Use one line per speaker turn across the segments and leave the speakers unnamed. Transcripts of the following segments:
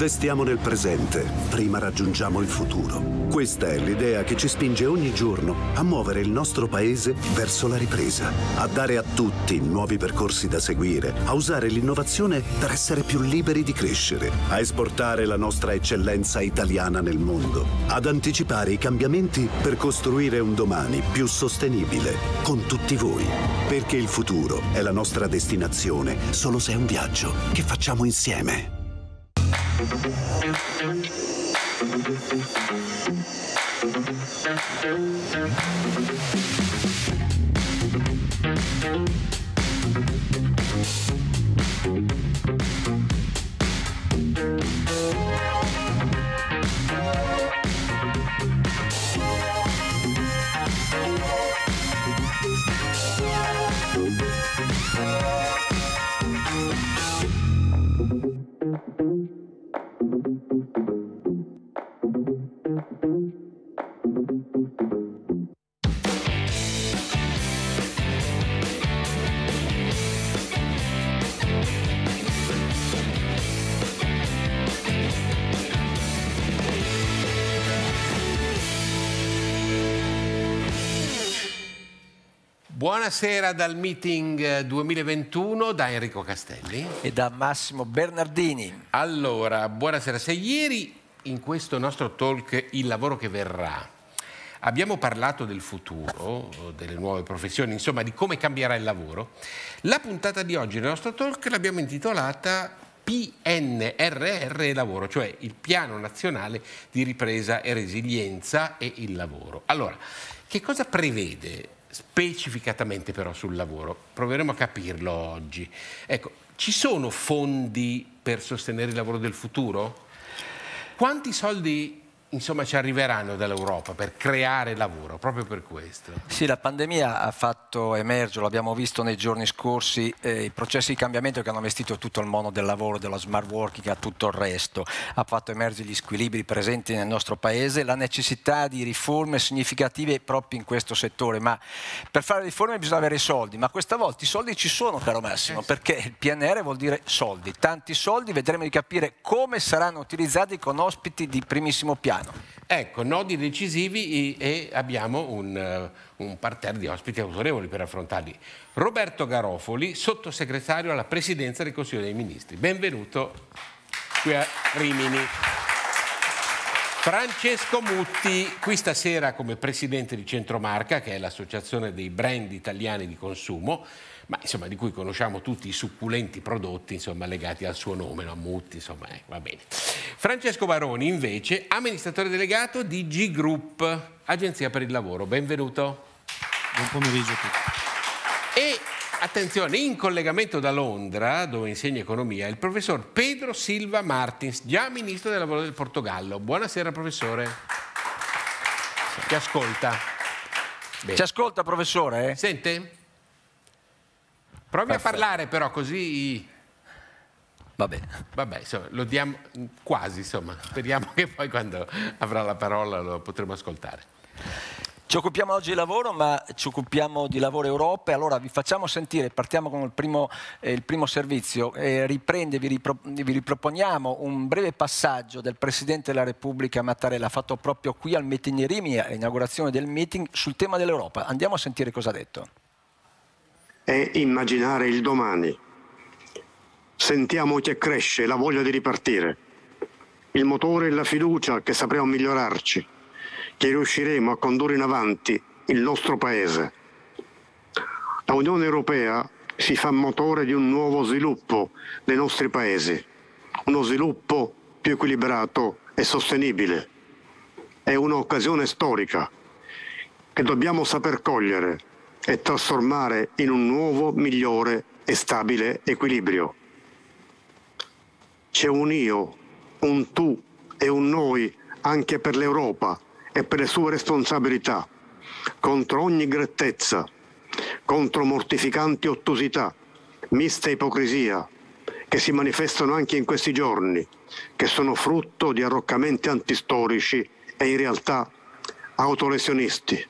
Investiamo nel presente, prima raggiungiamo il futuro. Questa è l'idea che ci spinge ogni giorno a muovere il nostro paese verso la ripresa, a dare a tutti nuovi percorsi da seguire, a usare l'innovazione per essere più liberi di crescere, a esportare la nostra eccellenza italiana nel mondo, ad anticipare i cambiamenti per costruire un domani più sostenibile, con tutti voi. Perché il futuro è la nostra destinazione solo se è un viaggio che facciamo insieme. Thank
Buonasera dal meeting 2021 eh, da Enrico Castelli e da Massimo Bernardini. Allora, buonasera. Se ieri in questo nostro talk il lavoro che verrà abbiamo parlato del futuro, delle nuove professioni, insomma di come cambierà il lavoro, la puntata di oggi del nostro talk l'abbiamo intitolata PNRR e lavoro, cioè il Piano Nazionale di Ripresa e Resilienza e il Lavoro. Allora, che cosa prevede specificatamente però sul lavoro. Proveremo a capirlo oggi. Ecco, ci sono fondi per sostenere il lavoro del futuro? Quanti soldi insomma ci arriveranno dall'Europa per creare lavoro, proprio per questo. Sì, la pandemia ha fatto emergere, l'abbiamo
visto nei giorni scorsi, eh, i processi di cambiamento che hanno vestito tutto il mondo del lavoro, dello smart working a tutto il resto, ha fatto emergere gli squilibri presenti nel nostro paese, la necessità di riforme significative proprio in questo settore, ma per fare riforme bisogna avere i soldi, ma questa volta i soldi ci sono caro Massimo, eh perché il PNR vuol dire soldi, tanti soldi, vedremo di capire
come saranno utilizzati con ospiti di primissimo piano Milano. Ecco, nodi decisivi e abbiamo un, eh, un parterre di ospiti autorevoli per affrontarli. Roberto Garofoli, sottosegretario alla Presidenza del Consiglio dei Ministri. Benvenuto qui a Rimini. Francesco Mutti, qui stasera come presidente di Centromarca, che è l'associazione dei brand italiani di consumo, ma insomma, di cui conosciamo tutti i succulenti prodotti insomma, legati al suo nome, no? Mutti, insomma, eh, va bene. Francesco Baroni invece, amministratore delegato di G Group, Agenzia per il Lavoro. Benvenuto. Buon pomeriggio a tutti. E attenzione, in collegamento da Londra, dove insegna economia, il professor Pedro Silva Martins, già ministro del lavoro del Portogallo. Buonasera professore. Ti ascolta. Bene. Ci ascolta professore? Sente? Provi Perfetto. a parlare però così... Va bene. Vabbè, insomma, lo diamo quasi, insomma, speriamo che poi quando avrà la parola lo potremo ascoltare. Ci occupiamo oggi di lavoro, ma ci occupiamo di lavoro Europa e allora vi facciamo
sentire, partiamo con il primo, eh, il primo servizio, eh, riprende, vi, ripro vi, riproponiamo un breve passaggio del Presidente della Repubblica Mattarella fatto proprio qui al Mettignerimi, all'inaugurazione del meeting, sul tema dell'Europa. Andiamo a sentire cosa ha detto
e immaginare il domani. Sentiamo che cresce la voglia di ripartire, il motore e la fiducia che sapremo migliorarci, che riusciremo a condurre in avanti il nostro Paese. La Unione Europea si fa motore di un nuovo sviluppo dei nostri Paesi, uno sviluppo più equilibrato e sostenibile. È un'occasione storica che dobbiamo saper cogliere e trasformare in un nuovo, migliore e stabile equilibrio. C'è un io, un tu e un noi anche per l'Europa e per le sue responsabilità, contro ogni grettezza, contro mortificanti ottusità, mista ipocrisia, che si manifestano anche in questi giorni, che sono frutto di arroccamenti antistorici e in realtà autolesionisti.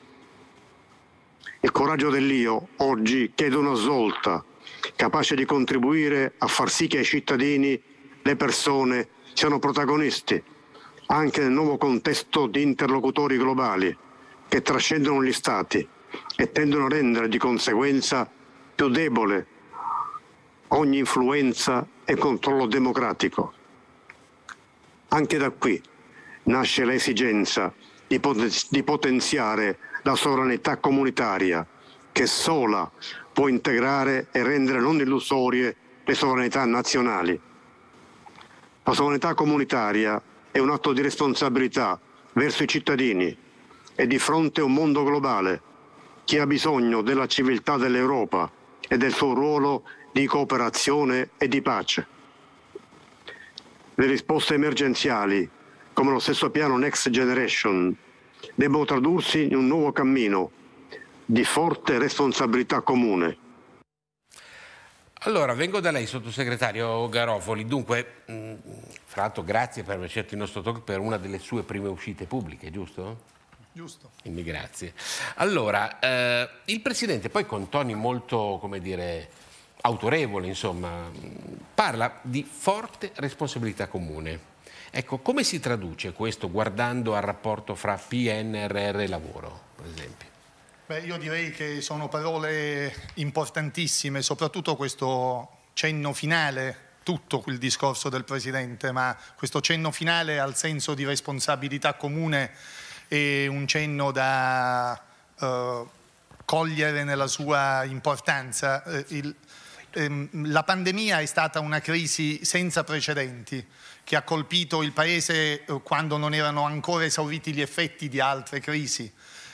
Il coraggio dell'io oggi chiede una svolta capace di contribuire a far sì che i cittadini, le persone, siano protagonisti anche nel nuovo contesto di interlocutori globali che trascendono gli stati e tendono a rendere di conseguenza più debole ogni influenza e controllo democratico. Anche da qui nasce l'esigenza di, pot- di potenziare la sovranità comunitaria che sola può integrare e rendere non illusorie le sovranità nazionali. La sovranità comunitaria è un atto di responsabilità verso i cittadini e di fronte a un mondo globale che ha bisogno della civiltà dell'Europa e del suo ruolo di cooperazione e di pace. Le risposte emergenziali, come lo stesso piano Next Generation, debbano tradursi in un nuovo cammino di forte responsabilità comune.
Allora, vengo da lei, sottosegretario Garofoli. Dunque, mh, mm, fra l'altro, grazie per aver scelto il nostro talk per una delle sue prime uscite pubbliche, giusto? Giusto. Quindi grazie. Allora, eh, il Presidente poi con toni molto, come dire, autorevoli, insomma, mm, parla di forte responsabilità comune. Ecco, come si traduce questo guardando al rapporto fra PNRR e lavoro, per
esempio? Beh, io direi che sono parole importantissime, soprattutto questo cenno finale tutto il discorso del Presidente, ma questo cenno finale al senso di responsabilità comune è un cenno da eh, cogliere nella sua importanza. Eh, il, ehm, la pandemia è stata una crisi senza precedenti che ha colpito il Paese eh, quando non erano ancora esauriti gli effetti di altre crisi.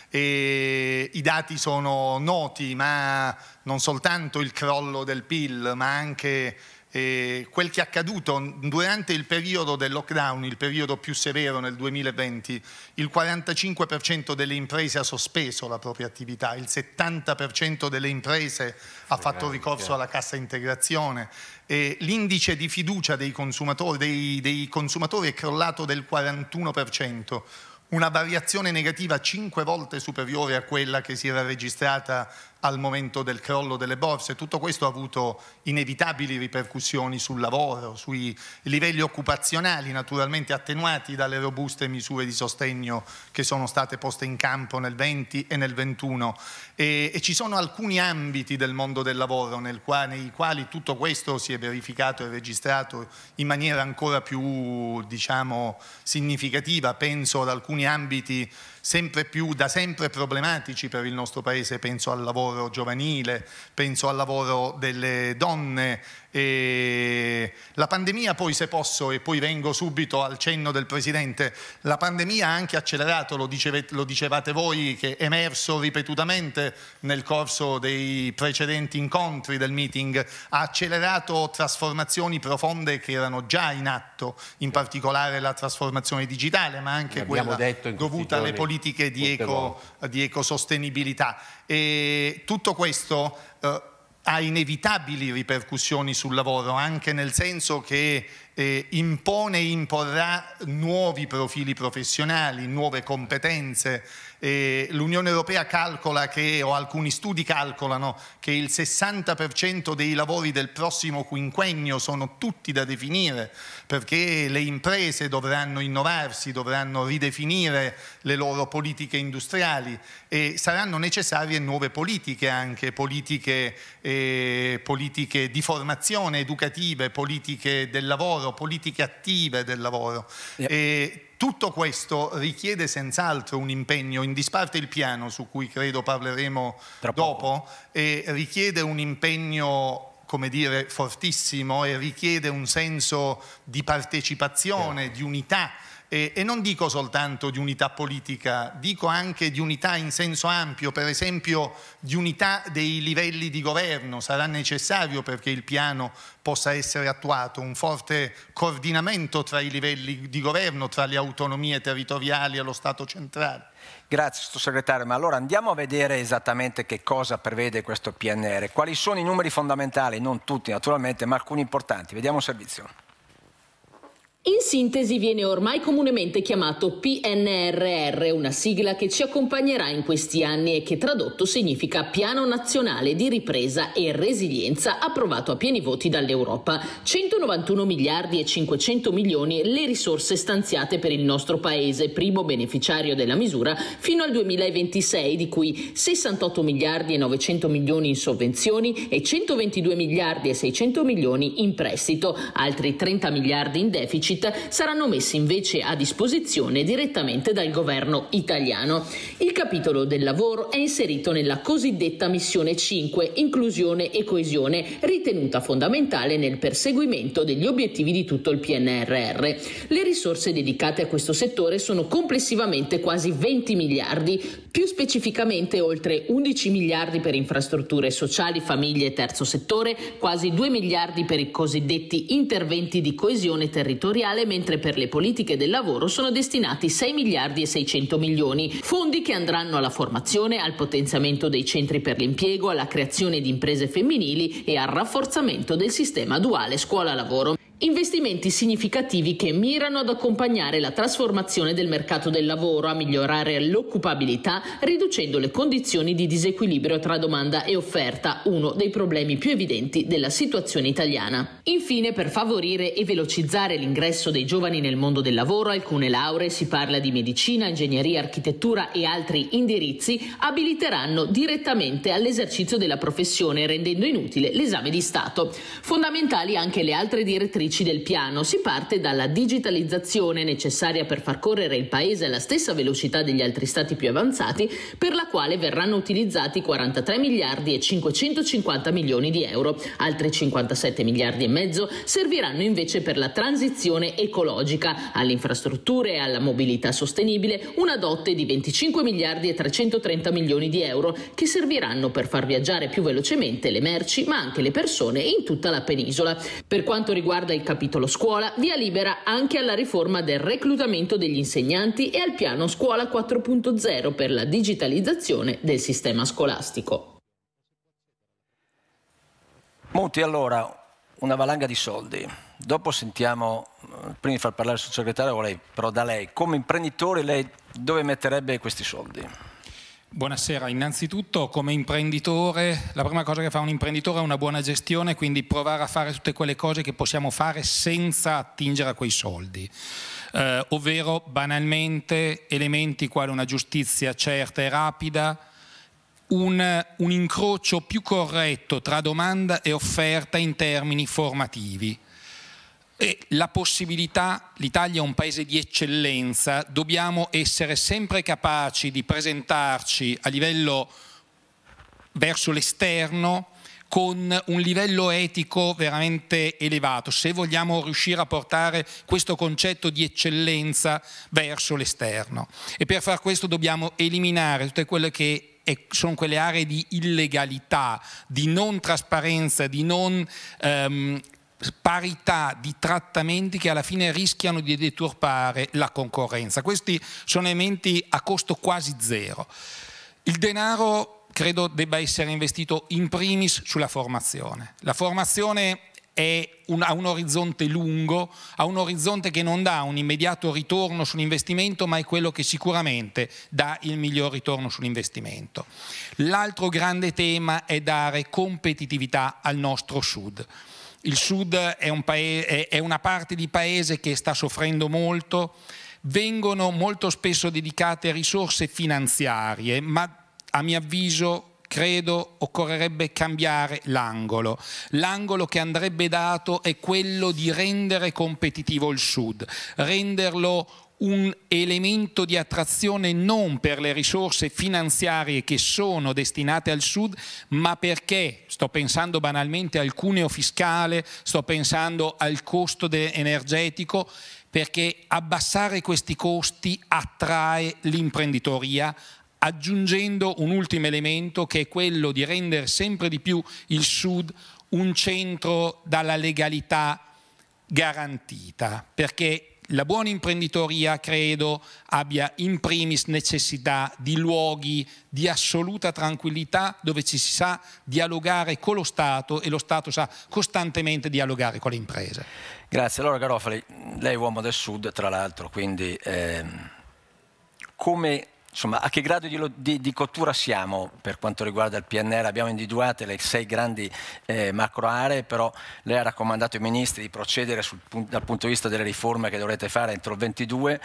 E I dati sono noti, ma non soltanto il crollo del PIL, ma anche eh, quel che è accaduto durante il periodo del lockdown, il periodo più severo nel 2020, il 45% delle imprese ha sospeso la propria attività, il 70% delle imprese ha fatto eh, ricorso alla cassa integrazione, eh, l'indice di fiducia dei consumatori, dei, dei consumatori è crollato del 41% una variazione negativa cinque volte superiore a quella che si era registrata al momento del crollo delle borse. Tutto questo ha avuto inevitabili ripercussioni sul lavoro, sui livelli occupazionali, naturalmente attenuati dalle robuste misure di sostegno che sono state poste in campo nel 20 e nel 21. E, e ci sono alcuni ambiti del mondo del lavoro qua, nei quali tutto questo si è verificato e registrato in maniera ancora più diciamo, significativa. Penso ad alcuni ambiti sempre più, da sempre problematici per il nostro Paese, penso al lavoro giovanile, penso al lavoro delle donne, e la pandemia poi, se posso, e poi vengo subito al cenno del Presidente, la pandemia ha anche accelerato, lo, dicevate, lo dicevate voi, che è emerso ripetutamente nel corso dei precedenti incontri del meeting, ha accelerato trasformazioni profonde che erano già in atto, in particolare la trasformazione digitale, ma anche quella dovuta alle politiche di, eco, di ecosostenibilità. E tutto questo... Eh, ha inevitabili ripercussioni sul lavoro, anche nel senso che eh, impone e imporrà nuovi profili professionali, nuove competenze, eh, L'Unione Europea calcola che, o alcuni studi calcolano, che il 60% dei lavori del prossimo quinquennio sono tutti da definire, perché le imprese dovranno innovarsi, dovranno ridefinire le loro politiche industriali e saranno necessarie nuove politiche anche, politiche, eh, politiche di formazione educative, politiche del lavoro, politiche attive del lavoro. Yeah. E, tutto questo richiede senz'altro un impegno, in disparte il piano su cui credo parleremo dopo, e richiede un impegno come dire, fortissimo e richiede un senso di partecipazione, di unità e, e, non dico soltanto di unità politica, dico anche di unità in senso ampio, per esempio di unità dei livelli di governo. Sarà necessario perché il piano possa essere attuato un forte coordinamento tra i livelli di governo, tra le autonomie territoriali e lo Stato centrale.
Grazie sottosegretario, ma allora andiamo a vedere esattamente che cosa prevede questo PNR, quali sono i numeri fondamentali, non tutti naturalmente, ma alcuni importanti. Vediamo un servizio.
In sintesi viene ormai comunemente chiamato PNRR, una sigla che ci accompagnerà in questi anni e che tradotto significa Piano Nazionale di Ripresa e Resilienza approvato a pieni voti dall'Europa. 191 miliardi e 500 milioni le risorse stanziate per il nostro paese, primo beneficiario della misura, fino al 2026, di cui 68 miliardi e 900 milioni in sovvenzioni e 122 miliardi e 600 milioni in prestito, altri 30 miliardi in deficit deficit saranno messi invece a disposizione direttamente dal governo italiano. Il capitolo del lavoro è inserito nella cosiddetta missione 5, inclusione e coesione, ritenuta fondamentale nel perseguimento degli obiettivi di tutto il PNRR. Le risorse dedicate a questo settore sono complessivamente quasi 20 miliardi, più specificamente oltre 11 miliardi per infrastrutture sociali, famiglie e terzo settore, quasi 2 miliardi per i cosiddetti interventi di coesione territoriale industriale, mentre per le politiche del lavoro sono destinati 6 miliardi e 600 milioni, fondi che andranno alla formazione, al potenziamento dei centri per l'impiego, alla creazione di imprese femminili e al rafforzamento del sistema duale scuola-lavoro. Investimenti significativi che mirano ad accompagnare la trasformazione del mercato del lavoro, a migliorare l'occupabilità, riducendo le condizioni di disequilibrio tra domanda e offerta, uno dei problemi più evidenti della situazione italiana. Infine, per favorire e velocizzare l'ingresso dei giovani nel mondo del lavoro, alcune lauree, si parla di medicina, ingegneria, architettura e altri indirizzi, abiliteranno direttamente all'esercizio della professione, rendendo inutile l'esame di Stato. Fondamentali anche le altre direttrici attrici del piano, si parte dalla digitalizzazione necessaria per far correre il Paese alla stessa velocità degli altri Stati più avanzati, per la quale verranno utilizzati 43 miliardi e 550 milioni di euro. Altri 57 miliardi e mezzo serviranno invece per la transizione ecologica, alle infrastrutture e alla mobilità sostenibile, una dote di 25 miliardi e 330 milioni di euro che serviranno per far viaggiare più velocemente le merci ma anche le persone in tutta la penisola. Per quanto riguarda il capitolo scuola, via libera anche alla riforma del reclutamento degli insegnanti e al piano scuola 4.0 per la digitalizzazione del sistema scolastico.
Monti allora una valanga di soldi. Dopo sentiamo, prima di far parlare il sottosegretario, vorrei però da lei, come imprenditore lei dove metterebbe questi soldi?
Buonasera, innanzitutto come imprenditore la prima cosa che fa un imprenditore è una buona gestione, quindi provare a fare tutte quelle cose che possiamo fare senza attingere a quei soldi. Eh, ovvero banalmente elementi quali una giustizia certa e rapida, un, un incrocio più corretto tra domanda e offerta in termini formativi e la possibilità, l'Italia è un paese di eccellenza, dobbiamo essere sempre capaci di presentarci a livello verso l'esterno con un livello etico veramente elevato, se vogliamo riuscire a portare questo concetto di eccellenza verso l'esterno. E per far questo dobbiamo eliminare tutte quelle che sono quelle aree di illegalità, di non trasparenza, di non ehm, parità di trattamenti che alla fine rischiano di deturpare la concorrenza. Questi sono elementi a costo quasi zero. Il denaro credo debba essere investito in primis sulla formazione. La formazione un, ha un orizzonte lungo, ha un orizzonte che non dà un immediato ritorno sull'investimento, ma è quello che sicuramente dà il miglior ritorno sull'investimento. L'altro grande tema è dare competitività al nostro Sud il sud è, un paese, è una parte di paese che sta soffrendo molto, vengono molto spesso dedicate risorse finanziarie, ma a mio avviso credo occorrerebbe cambiare l'angolo. L'angolo che andrebbe dato è quello di rendere competitivo il Sud, renderlo un elemento di attrazione non per le risorse finanziarie che sono destinate al Sud, ma perché, sto pensando banalmente al cuneo fiscale, sto pensando al costo energetico, perché abbassare questi costi attrae l'imprenditoria, aggiungendo un ultimo elemento che è quello di rendere sempre di più il Sud un centro dalla legalità garantita, perché la buona imprenditoria credo abbia in primis necessità di luoghi di assoluta tranquillità dove ci si sa dialogare con lo Stato e lo Stato sa costantemente dialogare con le imprese.
Grazie. Allora Garofali, lei è uomo del Sud tra l'altro, quindi eh, come Insomma, a che grado di, di, di, cottura siamo per quanto riguarda il PNR? Abbiamo individuato le sei grandi eh, macro aree, però lei ha raccomandato ai ministri di procedere sul, dal punto di vista delle riforme che dovrete fare entro il 22.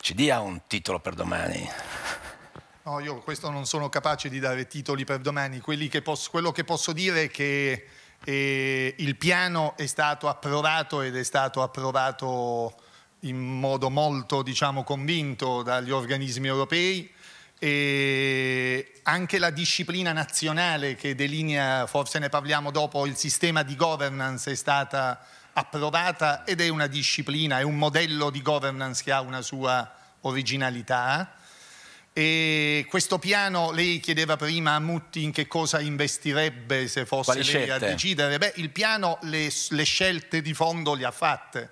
Ci dia un titolo per domani.
No, io questo non sono capace di dare titoli per domani. Che posso, quello che posso dire è che eh, il piano è stato approvato ed è stato approvato in modo molto diciamo, convinto dagli organismi europei e anche la disciplina nazionale che delinea, forse ne parliamo dopo, il sistema di governance è stata approvata ed è una disciplina, è un modello di governance che ha una sua originalità. E questo piano, lei chiedeva prima a Mutti in che cosa investirebbe se fosse Quali lei scelte? a decidere. Beh, il piano le, le scelte di fondo le ha fatte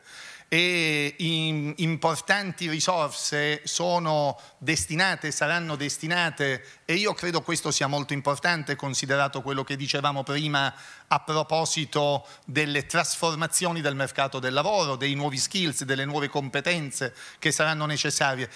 e in, importanti risorse sono destinate, saranno destinate e io credo questo sia molto importante considerato quello che dicevamo prima a proposito delle trasformazioni del mercato del lavoro, dei nuovi skills, delle nuove competenze che saranno necessarie.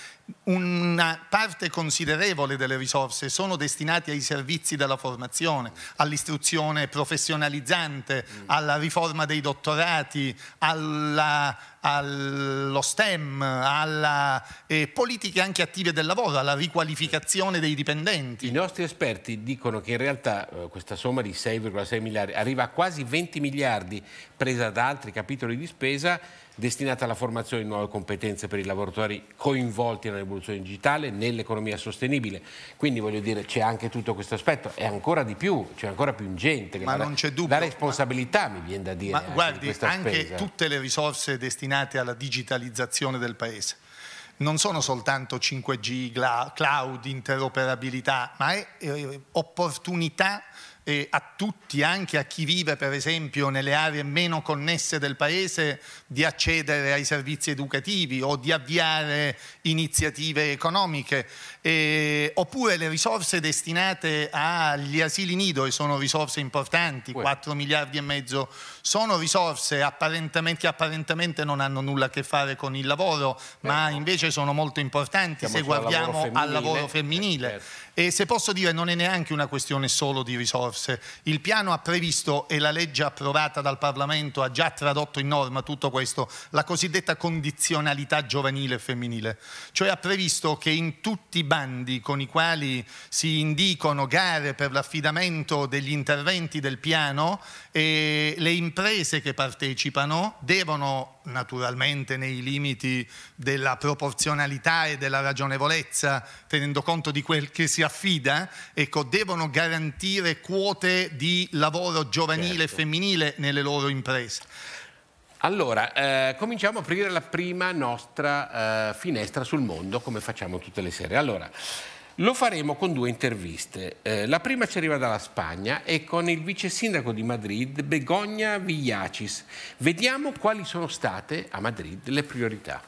Una parte considerevole delle risorse sono destinate ai servizi della formazione, all'istruzione professionalizzante, mm. alla riforma dei dottorati, alla allo STEM, alle eh, politiche anche attive del lavoro, alla riqualificazione dei dipendenti 20. I nostri esperti dicono che in realtà eh, questa somma di 6,6 miliardi
arriva a quasi 20 miliardi presa da altri capitoli di spesa destinata alla formazione di nuove competenze per i lavoratori coinvolti nella rivoluzione digitale, nell'economia sostenibile. Quindi voglio dire c'è anche tutto questo aspetto è ancora di più, c'è ancora più ingente. Ma non c'è dubbio.
La responsabilità ma, mi viene da dire. Ma anche eh, guardi, anche spesa. tutte le risorse destinate alla digitalizzazione del Paese non sono soltanto 5G, cloud, interoperabilità, ma è eh, opportunità eh, a tutti, anche a chi vive per esempio nelle aree meno connesse del paese, di accedere ai servizi educativi o di avviare iniziative economiche, eh, oppure le risorse destinate agli asili nido, e sono risorse importanti, Uè. 4 miliardi e mezzo, sono risorse apparentemente, che apparentemente non hanno nulla a che fare con il lavoro, Beh, ma certo. invece sono molto importanti se guardiamo al lavoro femminile. Al lavoro femminile. Certo. E se posso dire non è neanche una questione solo di risorse. Il piano ha previsto e la legge approvata dal Parlamento ha già tradotto in norma tutto questo, la cosiddetta condizionalità giovanile e femminile. Cioè ha previsto che in tutti i bandi con i quali si indicano gare per l'affidamento degli interventi del piano, eh, le imprese che partecipano devono naturalmente nei limiti della proporzionalità e della ragionevolezza, tenendo conto di quel che si affida, ecco, devono garantire quote di lavoro giovanile certo. e femminile nelle loro imprese. Allora, eh, cominciamo a aprire la
prima nostra eh, finestra sul mondo, come facciamo tutte le sere. Allora, lo faremo con due interviste. Eh, la prima ci arriva dalla Spagna e con il vice sindaco di Madrid, Begonia Villacis. Vediamo quali sono state a Madrid le
priorità.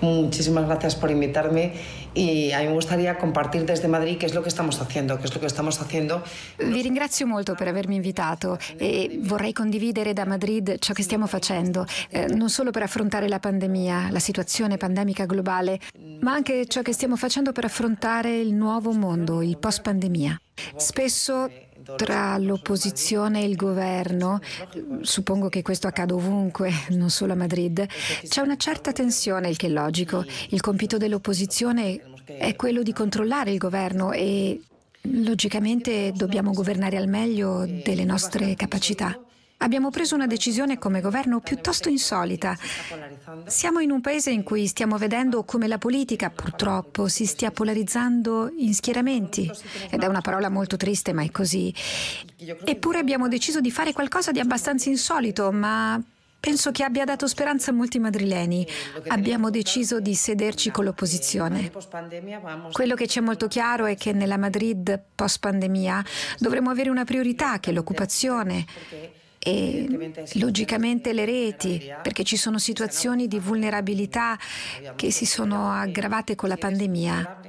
Muchísimas gracias por invitarme y a mí me gustaría compartir desde Madrid qué es lo que estamos haciendo, qué es lo que estamos haciendo.
Vi ringrazio molto per avermi invitato e vorrei condividere da Madrid ciò che stiamo facendo, eh, non solo per affrontare la pandemia, la situazione pandemica globale, ma anche ciò che stiamo facendo per affrontare il nuovo mondo, il post pandemia. Spesso tra l'opposizione e il governo, suppongo che questo accada ovunque, non solo a Madrid, c'è una certa tensione, il che è logico. Il compito dell'opposizione è quello di controllare il governo e logicamente dobbiamo governare al meglio delle nostre capacità. Abbiamo preso una decisione come governo piuttosto insolita. Siamo in un paese in cui stiamo vedendo come la politica purtroppo si stia polarizzando in schieramenti ed è una parola molto triste ma è così. Eppure abbiamo deciso di fare qualcosa di abbastanza insolito ma Penso che abbia dato speranza a molti madrileni. Abbiamo deciso di sederci con l'opposizione. Quello che c'è molto chiaro è che nella Madrid post-pandemia dovremo avere una priorità che è l'occupazione, e logicamente le reti, perché ci sono situazioni di vulnerabilità che si sono aggravate con la pandemia.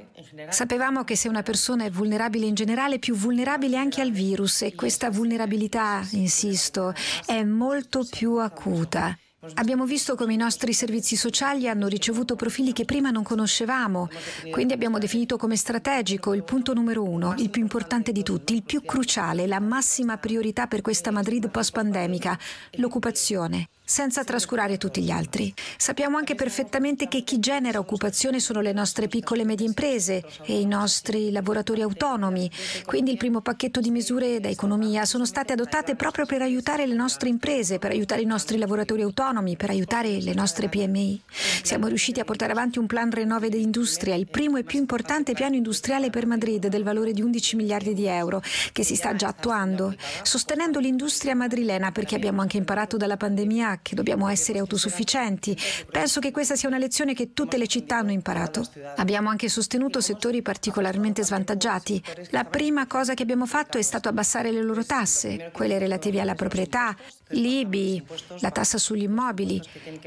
Sapevamo che se una persona è vulnerabile in generale, è più vulnerabile anche al virus e questa vulnerabilità, insisto, è molto più acuta. Abbiamo visto come i nostri servizi sociali hanno ricevuto profili che prima non conoscevamo, quindi abbiamo definito come strategico il punto numero uno, il più importante di tutti, il più cruciale, la massima priorità per questa Madrid post-pandemica, l'occupazione senza trascurare tutti gli altri. Sappiamo anche perfettamente che chi genera occupazione sono le nostre piccole e medie imprese e i nostri lavoratori autonomi. Quindi il primo pacchetto di misure da economia sono state adottate proprio per aiutare le nostre imprese, per aiutare i nostri lavoratori autonomi, per aiutare le nostre PMI. Siamo riusciti a portare avanti un plan Renove d'Industria, il primo e più importante piano industriale per Madrid del valore di 11 miliardi di euro, che si sta già attuando, sostenendo l'industria madrilena perché abbiamo anche imparato dalla pandemia che dobbiamo essere autosufficienti. Penso che questa sia una lezione che tutte le città hanno imparato. Abbiamo anche sostenuto settori particolarmente svantaggiati. La prima cosa che abbiamo fatto è stato abbassare le loro tasse, quelle relative alla proprietà, l'IBI, la tassa sugli immobili.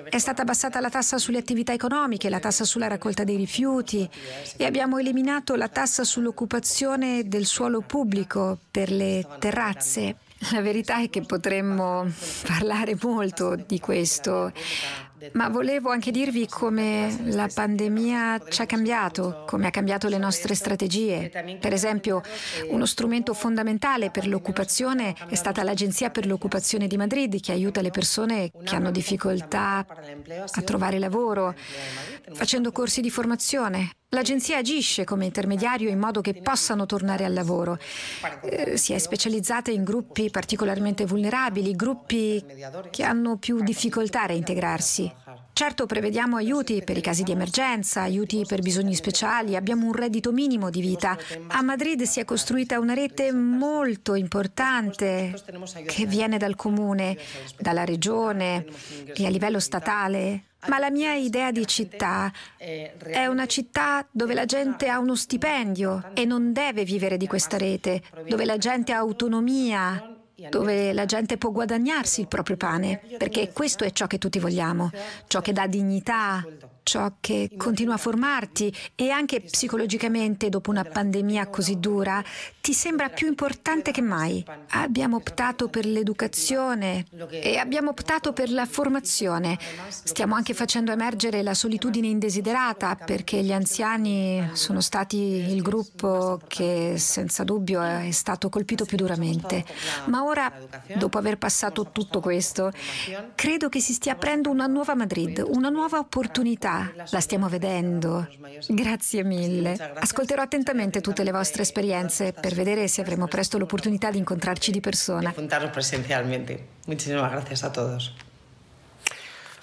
È stata abbassata la tassa sulle attività economiche, la tassa sulla raccolta dei rifiuti e abbiamo eliminato la tassa sull'occupazione del suolo pubblico per le terrazze. La verità è che potremmo parlare molto di questo, ma volevo anche dirvi come la pandemia ci ha cambiato, come ha cambiato le nostre strategie. Per esempio, uno strumento fondamentale per l'occupazione è stata l'Agenzia per l'occupazione di Madrid, che aiuta le persone che hanno difficoltà a trovare lavoro, facendo corsi di formazione L'agenzia agisce come intermediario in modo che possano tornare al lavoro. Eh, si è specializzata in gruppi particolarmente vulnerabili, gruppi che hanno più difficoltà a integrarsi. Certo, prevediamo aiuti per i casi di emergenza, aiuti per bisogni speciali, abbiamo un reddito minimo di vita. A Madrid si è costruita una rete molto importante che viene dal comune, dalla regione e a livello statale. Ma la mia idea di città è una città dove la gente ha uno stipendio e non deve vivere di questa rete, dove la gente ha autonomia, dove la gente può guadagnarsi il proprio pane, perché questo è ciò che tutti vogliamo, ciò che dà dignità ciò che continua a formarti e anche psicologicamente dopo una pandemia così dura ti sembra più importante che mai. Abbiamo optato per l'educazione e abbiamo optato per la formazione. Stiamo anche facendo emergere la solitudine indesiderata perché gli anziani sono stati il gruppo che senza dubbio è stato colpito più duramente. Ma ora, dopo aver passato tutto questo, credo che si stia aprendo una nuova Madrid, una nuova opportunità la stiamo vedendo. Grazie mille. Ascolterò attentamente tutte le vostre esperienze per vedere se avremo presto l'opportunità di incontrarci di persona.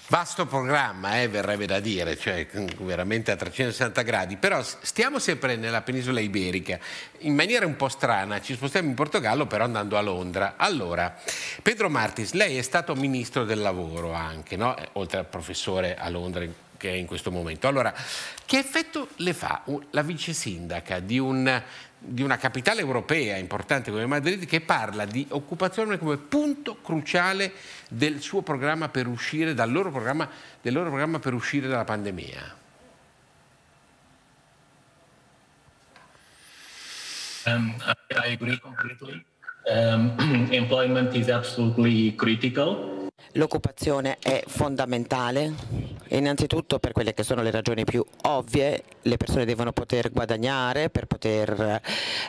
Vasto programma,
eh, verrebbe da dire, cioè veramente a 360 gradi, però stiamo sempre nella penisola iberica, in maniera un po' strana, ci spostiamo in Portogallo però andando a Londra. Allora, Pedro Martis, lei è stato ministro del lavoro anche, no? Eh, oltre a professore a Londra che è in questo momento. Allora, che effetto le fa la vice sindaca di, un, di una capitale europea importante come Madrid che parla di occupazione come punto cruciale del suo programma per uscire, dal loro programma, del loro programma per uscire dalla pandemia?
Um, I, agree completely. Um, employment is absolutely critical.
L'occupazione è fondamentale, innanzitutto per quelle che sono le ragioni più ovvie, le persone devono poter guadagnare per poter eh,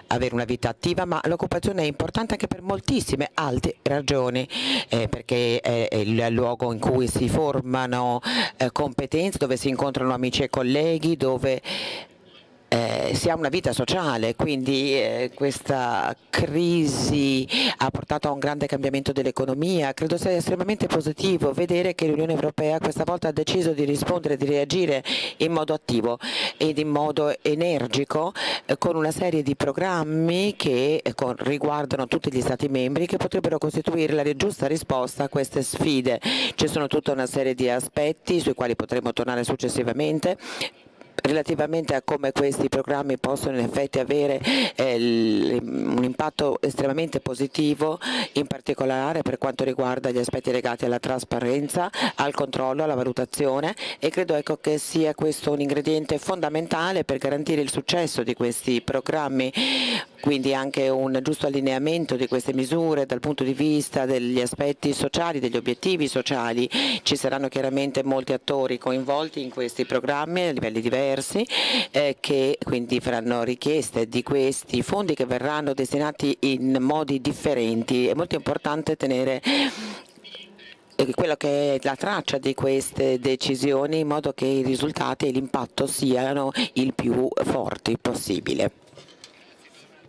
avere una vita attiva, ma l'occupazione è importante anche per moltissime altre ragioni, eh, perché è il luogo in cui si formano eh, competenze, dove si incontrano amici e colleghi, dove eh, si ha una vita sociale, quindi eh, questa crisi ha portato a un grande cambiamento dell'economia. Credo sia estremamente positivo vedere che l'Unione Europea questa volta ha deciso di rispondere, di reagire in modo attivo ed in modo energico eh, con una serie di programmi che eh, con, riguardano tutti gli Stati membri che potrebbero costituire la giusta risposta a queste sfide. Ci sono tutta una serie di aspetti sui quali potremo tornare successivamente relativamente a come questi programmi possono in effetti avere eh, un impatto estremamente positivo, in particolare per quanto riguarda gli aspetti legati alla trasparenza, al controllo, alla valutazione e credo ecco che sia questo un ingrediente fondamentale per garantire il successo di questi programmi, quindi anche un giusto allineamento di queste misure dal punto di vista degli aspetti sociali, degli obiettivi sociali. Ci saranno chiaramente molti attori coinvolti in questi programmi a livelli diversi diversi eh, che quindi faranno richieste di questi fondi che verranno destinati in modi differenti. È molto importante tenere eh, quello che è la traccia di queste decisioni in modo che i risultati e l'impatto siano il più forti possibile.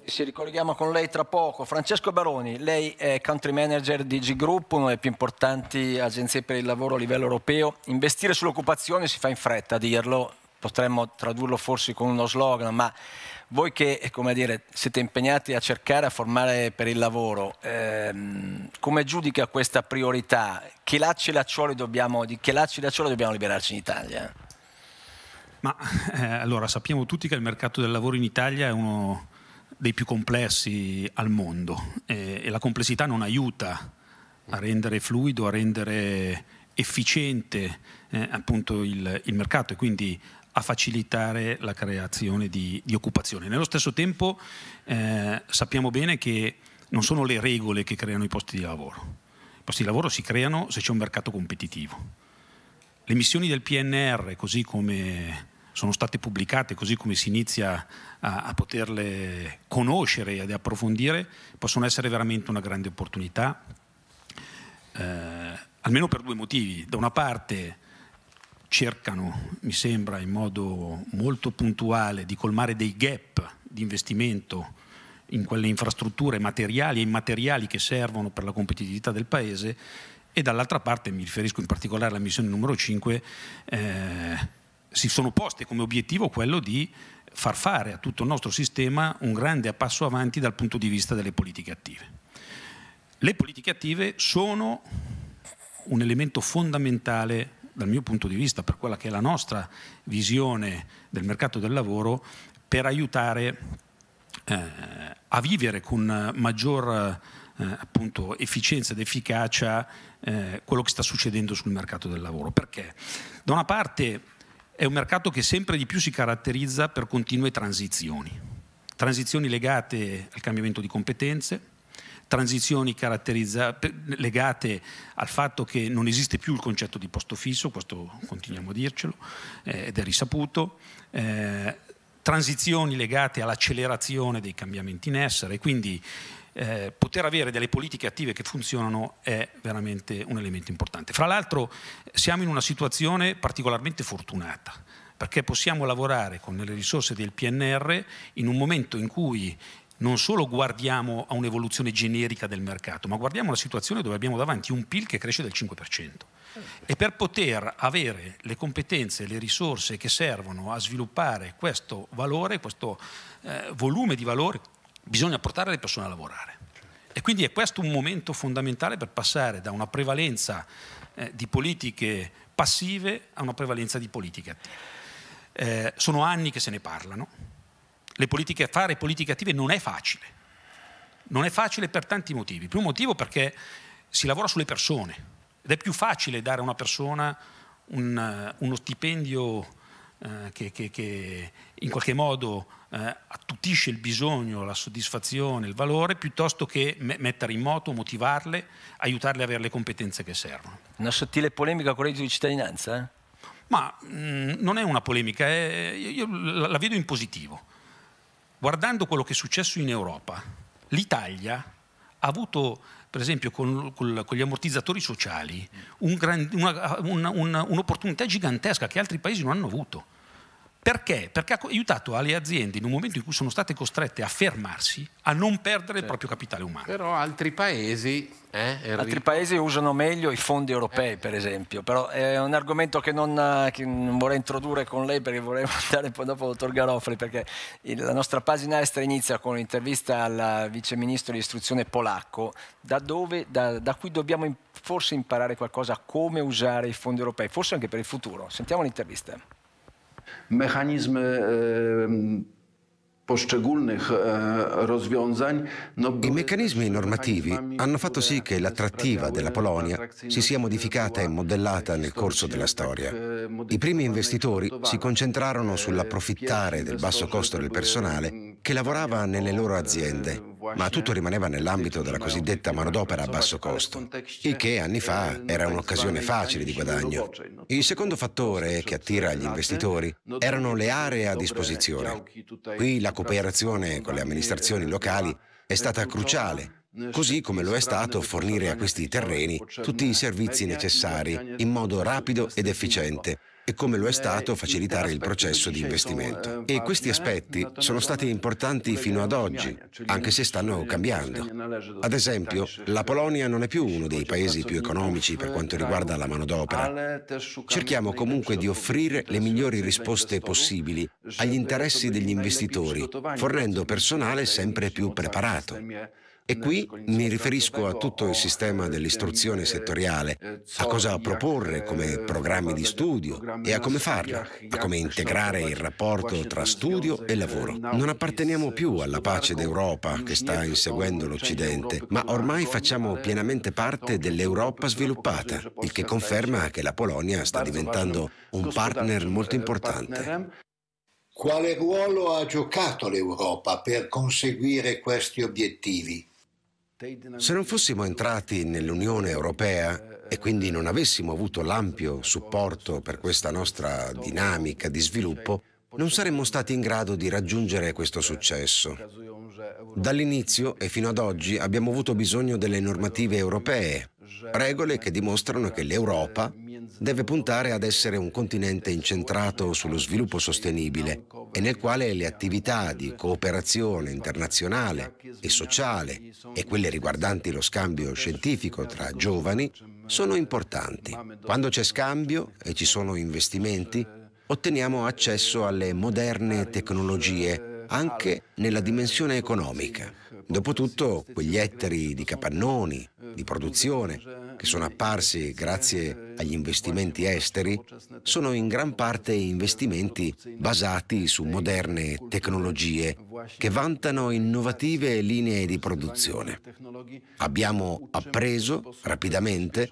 Ci ricolleghiamo con lei tra poco. Francesco Baroni, lei è country manager di G-Group, una delle più importanti agenzie per il lavoro a livello europeo. Investire sull'occupazione si fa in fretta, a dirlo, potremmo tradurlo forse con uno slogan, ma voi che dire, siete impegnati a cercare, a formare per il lavoro, ehm, come giudica questa priorità? Che lacci e dobbiamo, di che lacci e laccioli dobbiamo liberarci in Italia?
Ma eh, allora sappiamo tutti che il mercato del lavoro in Italia è uno dei più complessi al mondo eh, e la complessità non aiuta a rendere fluido, a rendere efficiente eh, appunto il, il mercato e quindi a facilitare la creazione di, di occupazione. Nello stesso tempo eh, sappiamo bene che non sono le regole che creano i posti di lavoro. I posti di lavoro si creano se c'è un mercato competitivo. Le missioni del PNR, così come sono state pubblicate, così come si inizia a, a poterle conoscere e ad approfondire, possono essere veramente una grande opportunità, eh, almeno per due motivi. Da una parte cercano, mi sembra, in modo molto puntuale di colmare dei gap di investimento in quelle infrastrutture materiali e immateriali che servono per la competitività del Paese e dall'altra parte, mi riferisco in particolare alla missione numero 5, eh, si sono poste come obiettivo quello di far fare a tutto il nostro sistema un grande passo avanti dal punto di vista delle politiche attive. Le politiche attive sono un elemento fondamentale dal mio punto di vista, per quella che è la nostra visione del mercato del lavoro, per aiutare eh, a vivere con maggior eh, appunto, efficienza ed efficacia eh, quello che sta succedendo sul mercato del lavoro. Perché? Da una parte è un mercato che sempre di più si caratterizza per continue transizioni, transizioni legate al cambiamento di competenze, transizioni legate al fatto che non esiste più il concetto di posto fisso, questo continuiamo a dircelo eh, ed è risaputo, eh, transizioni legate all'accelerazione dei cambiamenti in essere, quindi eh, poter avere delle politiche attive che funzionano è veramente un elemento importante. Fra l'altro siamo in una situazione particolarmente fortunata perché possiamo lavorare con le risorse del PNR in un momento in cui non solo guardiamo a un'evoluzione generica del mercato, ma guardiamo la situazione dove abbiamo davanti un PIL che cresce del 5%. E per poter avere le competenze, le risorse che servono a sviluppare questo valore, questo eh, volume di valore, bisogna portare le persone a lavorare. E quindi è questo un momento fondamentale per passare da una prevalenza eh, di politiche passive a una prevalenza di politiche attive. Eh, sono anni che se ne parlano politiche, fare politiche attive non è facile. Non è facile per tanti motivi. Il primo motivo perché si lavora sulle persone ed è più facile dare a una persona un, eh, uno stipendio eh, che, che, che, in qualche modo eh, attutisce il bisogno, la soddisfazione, il valore, piuttosto che me mettere in moto, motivarle, aiutarle ad avere le competenze che servono. Una sottile polemica con il reddito di cittadinanza? Eh? Ma mh, mm, non è una polemica, è, io la, la vedo in positivo guardando quello che è successo in Europa, l'Italia ha avuto, per esempio, con, con gli ammortizzatori sociali, un gran, una, una, una, un'opportunità gigantesca che altri paesi non hanno avuto. Perché? Perché ha aiutato alle aziende in un momento in cui sono state costrette a fermarsi a non perdere certo. il proprio capitale umano. Però altri paesi...
Eh, altri paesi usano meglio i fondi europei, eh. per esempio, però è un argomento che non, che non, vorrei introdurre con lei perché vorrei andare poi dopo al dottor Garofoli, perché la nostra pagina estera inizia con un'intervista al vice ministro di istruzione polacco, da, dove, da, da cui dobbiamo forse imparare qualcosa a come usare i fondi europei, forse anche per il futuro. Sentiamo l'intervista
mechanizmy I meccanismi normativi hanno fatto sì che l'attrattiva della Polonia si sia modificata e modellata nel corso della storia. I primi investitori si concentrarono sull'approfittare del basso costo del personale che lavorava nelle loro aziende ma tutto rimaneva nell'ambito della cosiddetta manodopera a basso costo, il che anni fa era un'occasione facile di guadagno. Il secondo fattore che attira gli investitori erano le aree a disposizione. Qui la cooperazione con le amministrazioni locali è stata cruciale così come lo è stato fornire a questi terreni tutti i servizi necessari in modo rapido ed efficiente e come lo è eh, stato facilitare il processo di investimento. Eh, e questi eh, aspetti sono stati importanti fino ad oggi, anche se stanno cioè, cambiando. Ad esempio, la Polonia non è più uno dei paesi più economici per quanto riguarda la manodopera. Cerchiamo comunque di offrire le migliori risposte possibili agli interessi degli investitori, fornendo personale sempre più preparato. E qui mi riferisco a tutto il sistema dell'istruzione settoriale, a cosa proporre come programmi di studio e a come farlo, a come integrare il rapporto tra studio e lavoro. Non apparteniamo più alla pace d'Europa che sta inseguendo l'Occidente, ma ormai facciamo pienamente parte dell'Europa sviluppata, il che conferma che la Polonia sta diventando un partner molto importante.
Quale ruolo ha giocato l'Europa per conseguire questi obiettivi?
Se non fossimo entrati nell'Unione Europea e quindi non avessimo avuto l'ampio supporto per questa nostra dinamica di sviluppo, non saremmo stati in grado di raggiungere questo successo. Dall'inizio e fino ad oggi abbiamo avuto bisogno delle normative europee regole che dimostrano che l'Europa deve puntare ad essere un continente incentrato sullo sviluppo sostenibile e nel quale le attività di cooperazione internazionale e sociale e quelle riguardanti lo scambio scientifico tra giovani sono importanti. Quando c'è scambio e ci sono investimenti, otteniamo accesso alle moderne tecnologie anche nella dimensione economica. Dopotutto, quegli ettari di capannoni di produzione che sono apparsi grazie agli investimenti esteri sono in gran parte investimenti basati su moderne tecnologie che vantano innovative linee di produzione. Abbiamo appreso rapidamente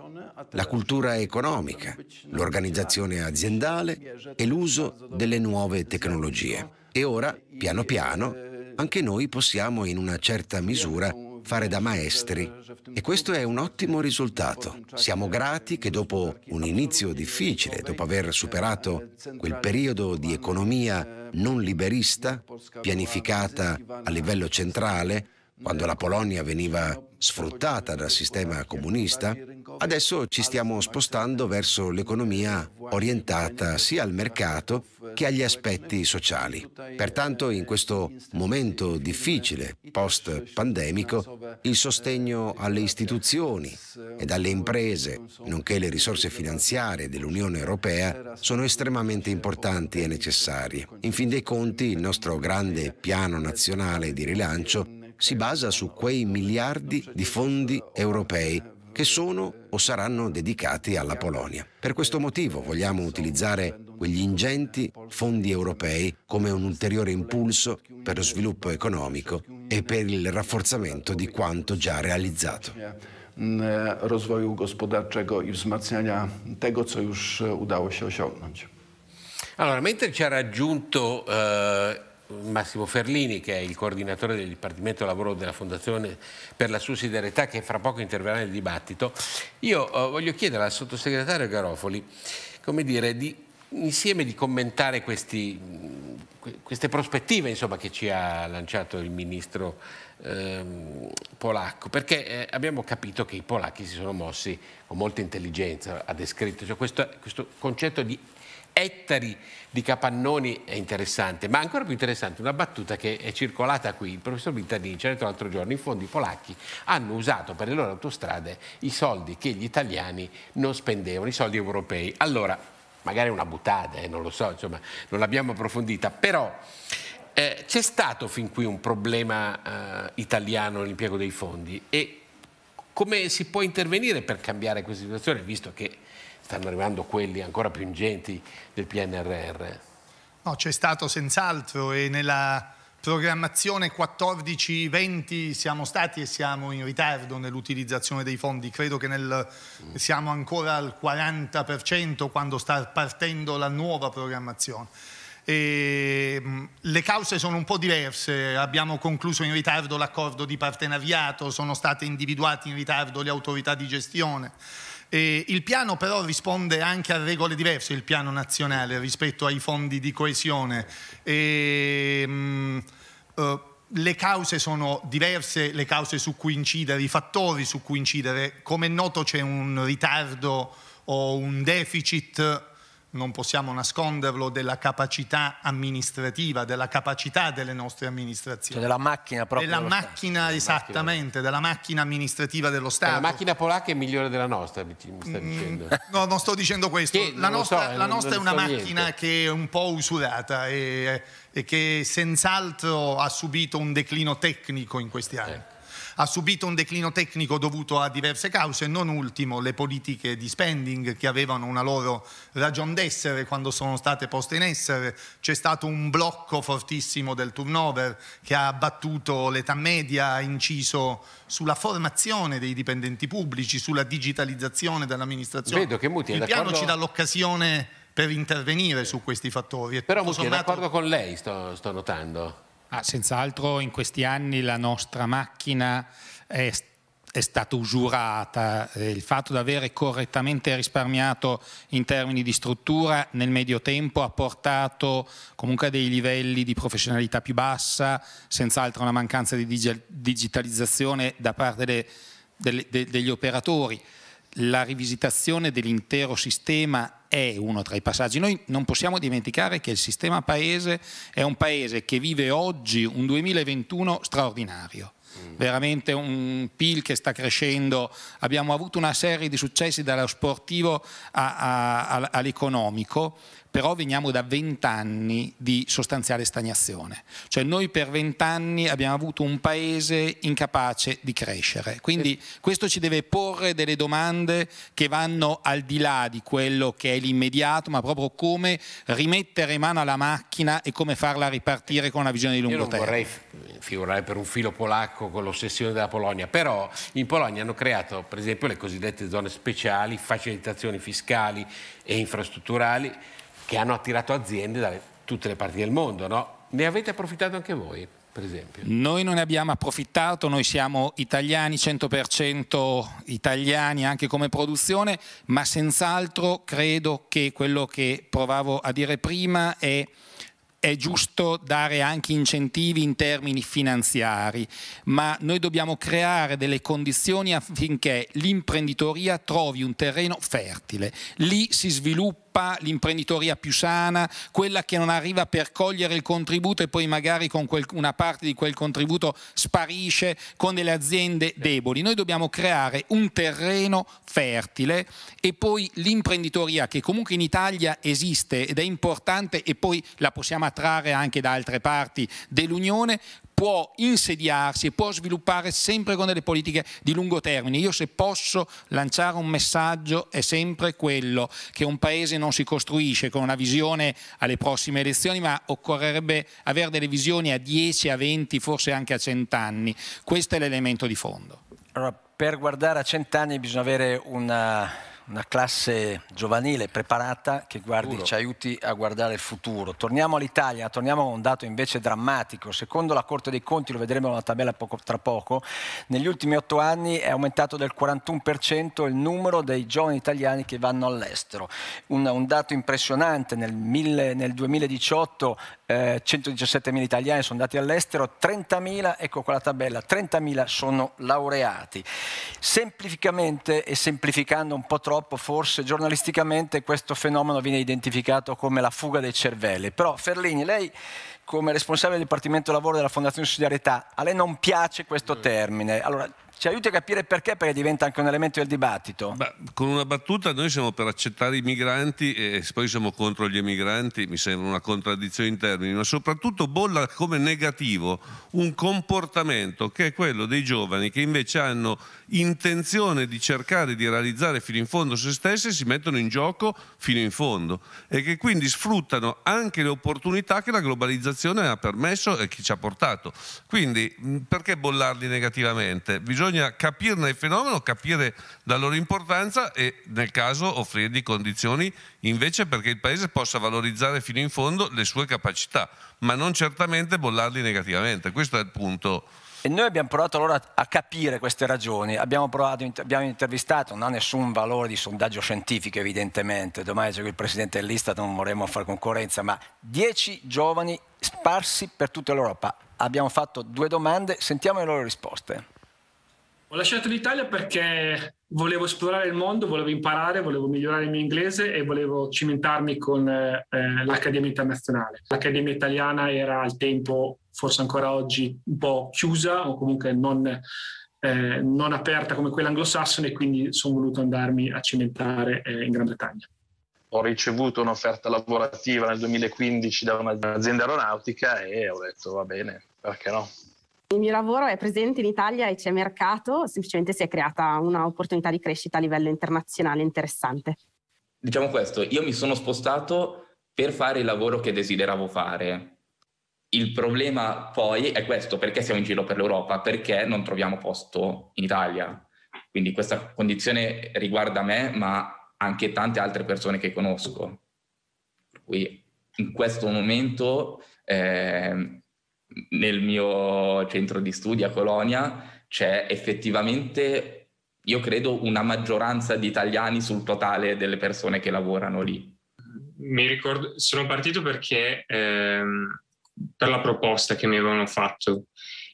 la cultura economica, l'organizzazione aziendale e l'uso delle nuove tecnologie. E ora, piano piano, anche noi possiamo in una certa misura fare da maestri e questo è un ottimo risultato. Siamo grati che dopo un inizio difficile, dopo aver superato quel periodo di economia non liberista, pianificata a livello centrale, quando la Polonia veniva sfruttata dal sistema comunista, adesso ci stiamo spostando verso l'economia orientata sia al mercato che agli aspetti sociali. Pertanto in questo momento difficile post-pandemico il sostegno alle istituzioni ed alle imprese, nonché le risorse finanziarie dell'Unione Europea, sono estremamente importanti e necessarie. In fin dei conti il nostro grande piano nazionale di rilancio si basa su quei miliardi di fondi europei che sono o saranno dedicati alla Polonia. Per questo motivo vogliamo utilizzare quegli ingenti fondi europei come un ulteriore impulso per lo sviluppo economico e per il rafforzamento di quanto già realizzato. Mm, rozwoju gospodarczego i wzmacniania tego, co już udało się osiągnąć.
Allora, mentre ci ha raggiunto eh, Massimo Ferlini, che è il coordinatore del Dipartimento Lavoro della Fondazione per la Sussidiarietà, che fra poco interverrà nel dibattito, io eh, voglio chiedere al sottosegretario Garofoli come dire, di, insieme di commentare questi, queste prospettive insomma, che ci ha lanciato il ministro ehm, polacco, perché eh, abbiamo capito che i polacchi si sono mossi con molta intelligenza, ha descritto cioè questo, questo concetto di ettari di Capannoni è interessante, ma ancora più interessante una battuta che è circolata qui, il professor Vittadini ci ha detto l'altro giorno, in fondo i polacchi hanno usato per le loro autostrade i soldi che gli italiani non spendevano, i soldi europei. Allora, magari è una buttata, eh, non lo so, insomma, non l'abbiamo approfondita, però eh, c'è stato fin qui un problema eh, italiano nell'impiego dei fondi e come si può intervenire per cambiare questa situazione, visto che stanno arrivando quelli ancora più ingenti del PNRR?
No, c'è stato senz'altro e nella programmazione 14-20 siamo stati e siamo in ritardo nell'utilizzazione dei fondi, credo che nel, siamo ancora al 40% quando sta partendo la nuova programmazione. E, ehm, mh, le cause sono un po' diverse, abbiamo concluso in ritardo l'accordo di partenariato, sono state individuate in ritardo le autorità di gestione. E eh, il piano però risponde anche a regole diverse, il piano nazionale rispetto ai fondi di coesione. E, ehm, mh, eh, uh, le cause sono diverse, le cause su cui incidere, i fattori su cui incidere. Come è noto c'è un ritardo o un deficit non possiamo nasconderlo, della capacità amministrativa, della capacità delle nostre amministrazioni. Cioè della macchina proprio. Della macchina, della esattamente, macchina. della macchina amministrativa dello cioè, Stato. La macchina polacca è migliore della nostra, mi stai mm, dicendo. no, non sto dicendo questo. Che, la, nostra, so, eh, la nostra, è una so macchina niente. che è un po' usurata e, e che senz'altro ha subito un declino tecnico in questi anni. Eh ha subito un declino tecnico dovuto a diverse cause, non ultimo le politiche di spending che avevano una loro ragion d'essere quando sono state poste in essere, c'è stato un blocco fortissimo del turnover che ha abbattuto l'età media, ha inciso sulla formazione dei dipendenti pubblici, sulla digitalizzazione dell'amministrazione. Vedo che Muti è Il piano ci dà l'occasione per intervenire su questi fattori. Però Muti d'accordo
con lei, sto, sto notando.
Ah, senz'altro in questi anni la nostra macchina è stata è stata usurata, eh, il fatto di avere correttamente risparmiato in termini di struttura nel medio tempo ha portato comunque a dei livelli di professionalità più bassa, senz'altro una mancanza di digitalizzazione da parte de, de, de, degli operatori. La rivisitazione dell'intero sistema è uno tra i passaggi. Noi non possiamo dimenticare che il sistema paese è un paese che vive oggi un 2021 straordinario mm. veramente un PIL che sta crescendo, abbiamo avuto una serie di successi dallo sportivo all'economico, però veniamo da vent'anni di sostanziale stagnazione. Cioè noi per vent'anni abbiamo avuto un paese incapace di crescere. Quindi questo ci deve porre delle domande che vanno al di là di quello che è l'immediato, ma proprio come rimettere mano alla macchina e come farla ripartire con una visione di lungo termine. Io vorrei
figurare per un filo polacco con l'ossessione della Polonia, però in Polonia hanno creato per esempio le cosiddette zone speciali, facilitazioni fiscali e infrastrutturali che
hanno attirato aziende da tutte le parti del mondo. No? Ne
avete approfittato anche voi? per
esempio? Noi non ne abbiamo approfittato, noi siamo italiani, 100% italiani anche come produzione, ma senz'altro credo che quello che provavo a dire prima è è giusto dare anche incentivi in termini finanziari, ma noi dobbiamo creare delle condizioni affinché l'imprenditoria trovi un terreno fertile. Lì si sviluppa zeppa, l'imprenditoria più sana, quella che non arriva per cogliere il contributo e poi magari con quel, una parte di quel contributo sparisce con delle aziende deboli. Noi dobbiamo creare un terreno fertile e poi l'imprenditoria che comunque in Italia esiste ed è importante e poi la possiamo attrarre anche da altre parti dell'Unione, può insediarsi e può sviluppare sempre con delle politiche di lungo termine. Io se posso lanciare un messaggio è sempre quello che un paese non si costruisce con una visione alle prossime elezioni, ma occorrerebbe avere delle visioni a 10, a 20, forse anche a 100 anni. Questo è l'elemento di fondo. Allora, per guardare a 100 anni bisogna
avere una una classe giovanile preparata che guardi, ci aiuti a guardare il futuro. Torniamo all'Italia, torniamo a un dato invece drammatico. Secondo la Corte dei Conti, lo vedremo nella tabella poco, tra poco, negli ultimi otto anni è aumentato del 41% il numero dei giovani italiani che vanno all'estero. Un, un, dato impressionante, nel, mille, nel 2018 eh, 117.000 italiani sono andati all'estero, 30.000, ecco qua tabella, 30.000 sono laureati. Semplificamente e semplificando un po' troppo, purtroppo forse giornalisticamente questo fenomeno viene identificato come la fuga dei cervelli. Però Ferlini, lei come responsabile del Dipartimento Lavoro della Fondazione Sussidiarietà, a lei non piace questo mm. termine. Allora, ci aiuti a capire perché, perché diventa anche un elemento del dibattito.
Beh, con una battuta noi siamo per accettare i migranti e poi siamo contro gli emigranti, mi sembra una contraddizione in termini, ma soprattutto bolla come negativo un comportamento che è quello dei giovani che invece hanno intenzione di cercare di realizzare fino in fondo se stessi e si mettono in gioco fino in fondo e che quindi sfruttano anche le opportunità che la globalizzazione ha permesso e che ci ha portato. Quindi perché bollarli negativamente? Bisogna bisogna capirne il fenomeno, capire la loro importanza e nel caso offrirgli condizioni invece perché il Paese possa valorizzare fino in fondo le sue capacità, ma non certamente bollarli negativamente. Questo è il punto.
E noi abbiamo provato allora a capire queste ragioni, abbiamo, provato, abbiamo intervistato, non ha nessun valore di sondaggio scientifico evidentemente, domani c'è il presidente dell'Istat, non vorremmo fare concorrenza, ma dieci giovani sparsi per tutta l'Europa. Abbiamo fatto due domande, sentiamo le loro risposte.
Ho lasciato l'Italia perché volevo esplorare il mondo, volevo imparare, volevo migliorare il mio inglese e volevo cimentarmi con eh, eh, l'Accademia Internazionale. L'Accademia Italiana era al tempo, forse ancora oggi, un po' chiusa o comunque non, eh, non aperta come quella anglosassone e quindi sono voluto andarmi a cimentare eh, in Gran Bretagna.
Ho ricevuto un'offerta lavorativa nel 2015 da un'azienda aeronautica e ho detto va bene, perché no?
il mio lavoro è presente in Italia e c'è mercato, semplicemente si è creata un'opportunità di crescita a livello internazionale interessante.
Diciamo questo, io mi sono spostato per fare il lavoro che desideravo fare. Il problema poi è questo, perché siamo in giro per l'Europa? Perché non troviamo posto in Italia. Quindi questa condizione riguarda me, ma anche tante altre persone che conosco. Per cui in questo momento eh, nel mio centro di studio a Colonia c'è effettivamente, io credo, una maggioranza di italiani sul totale delle persone che lavorano lì.
Mi ricordo, sono partito perché ehm, per la proposta che mi avevano fatto,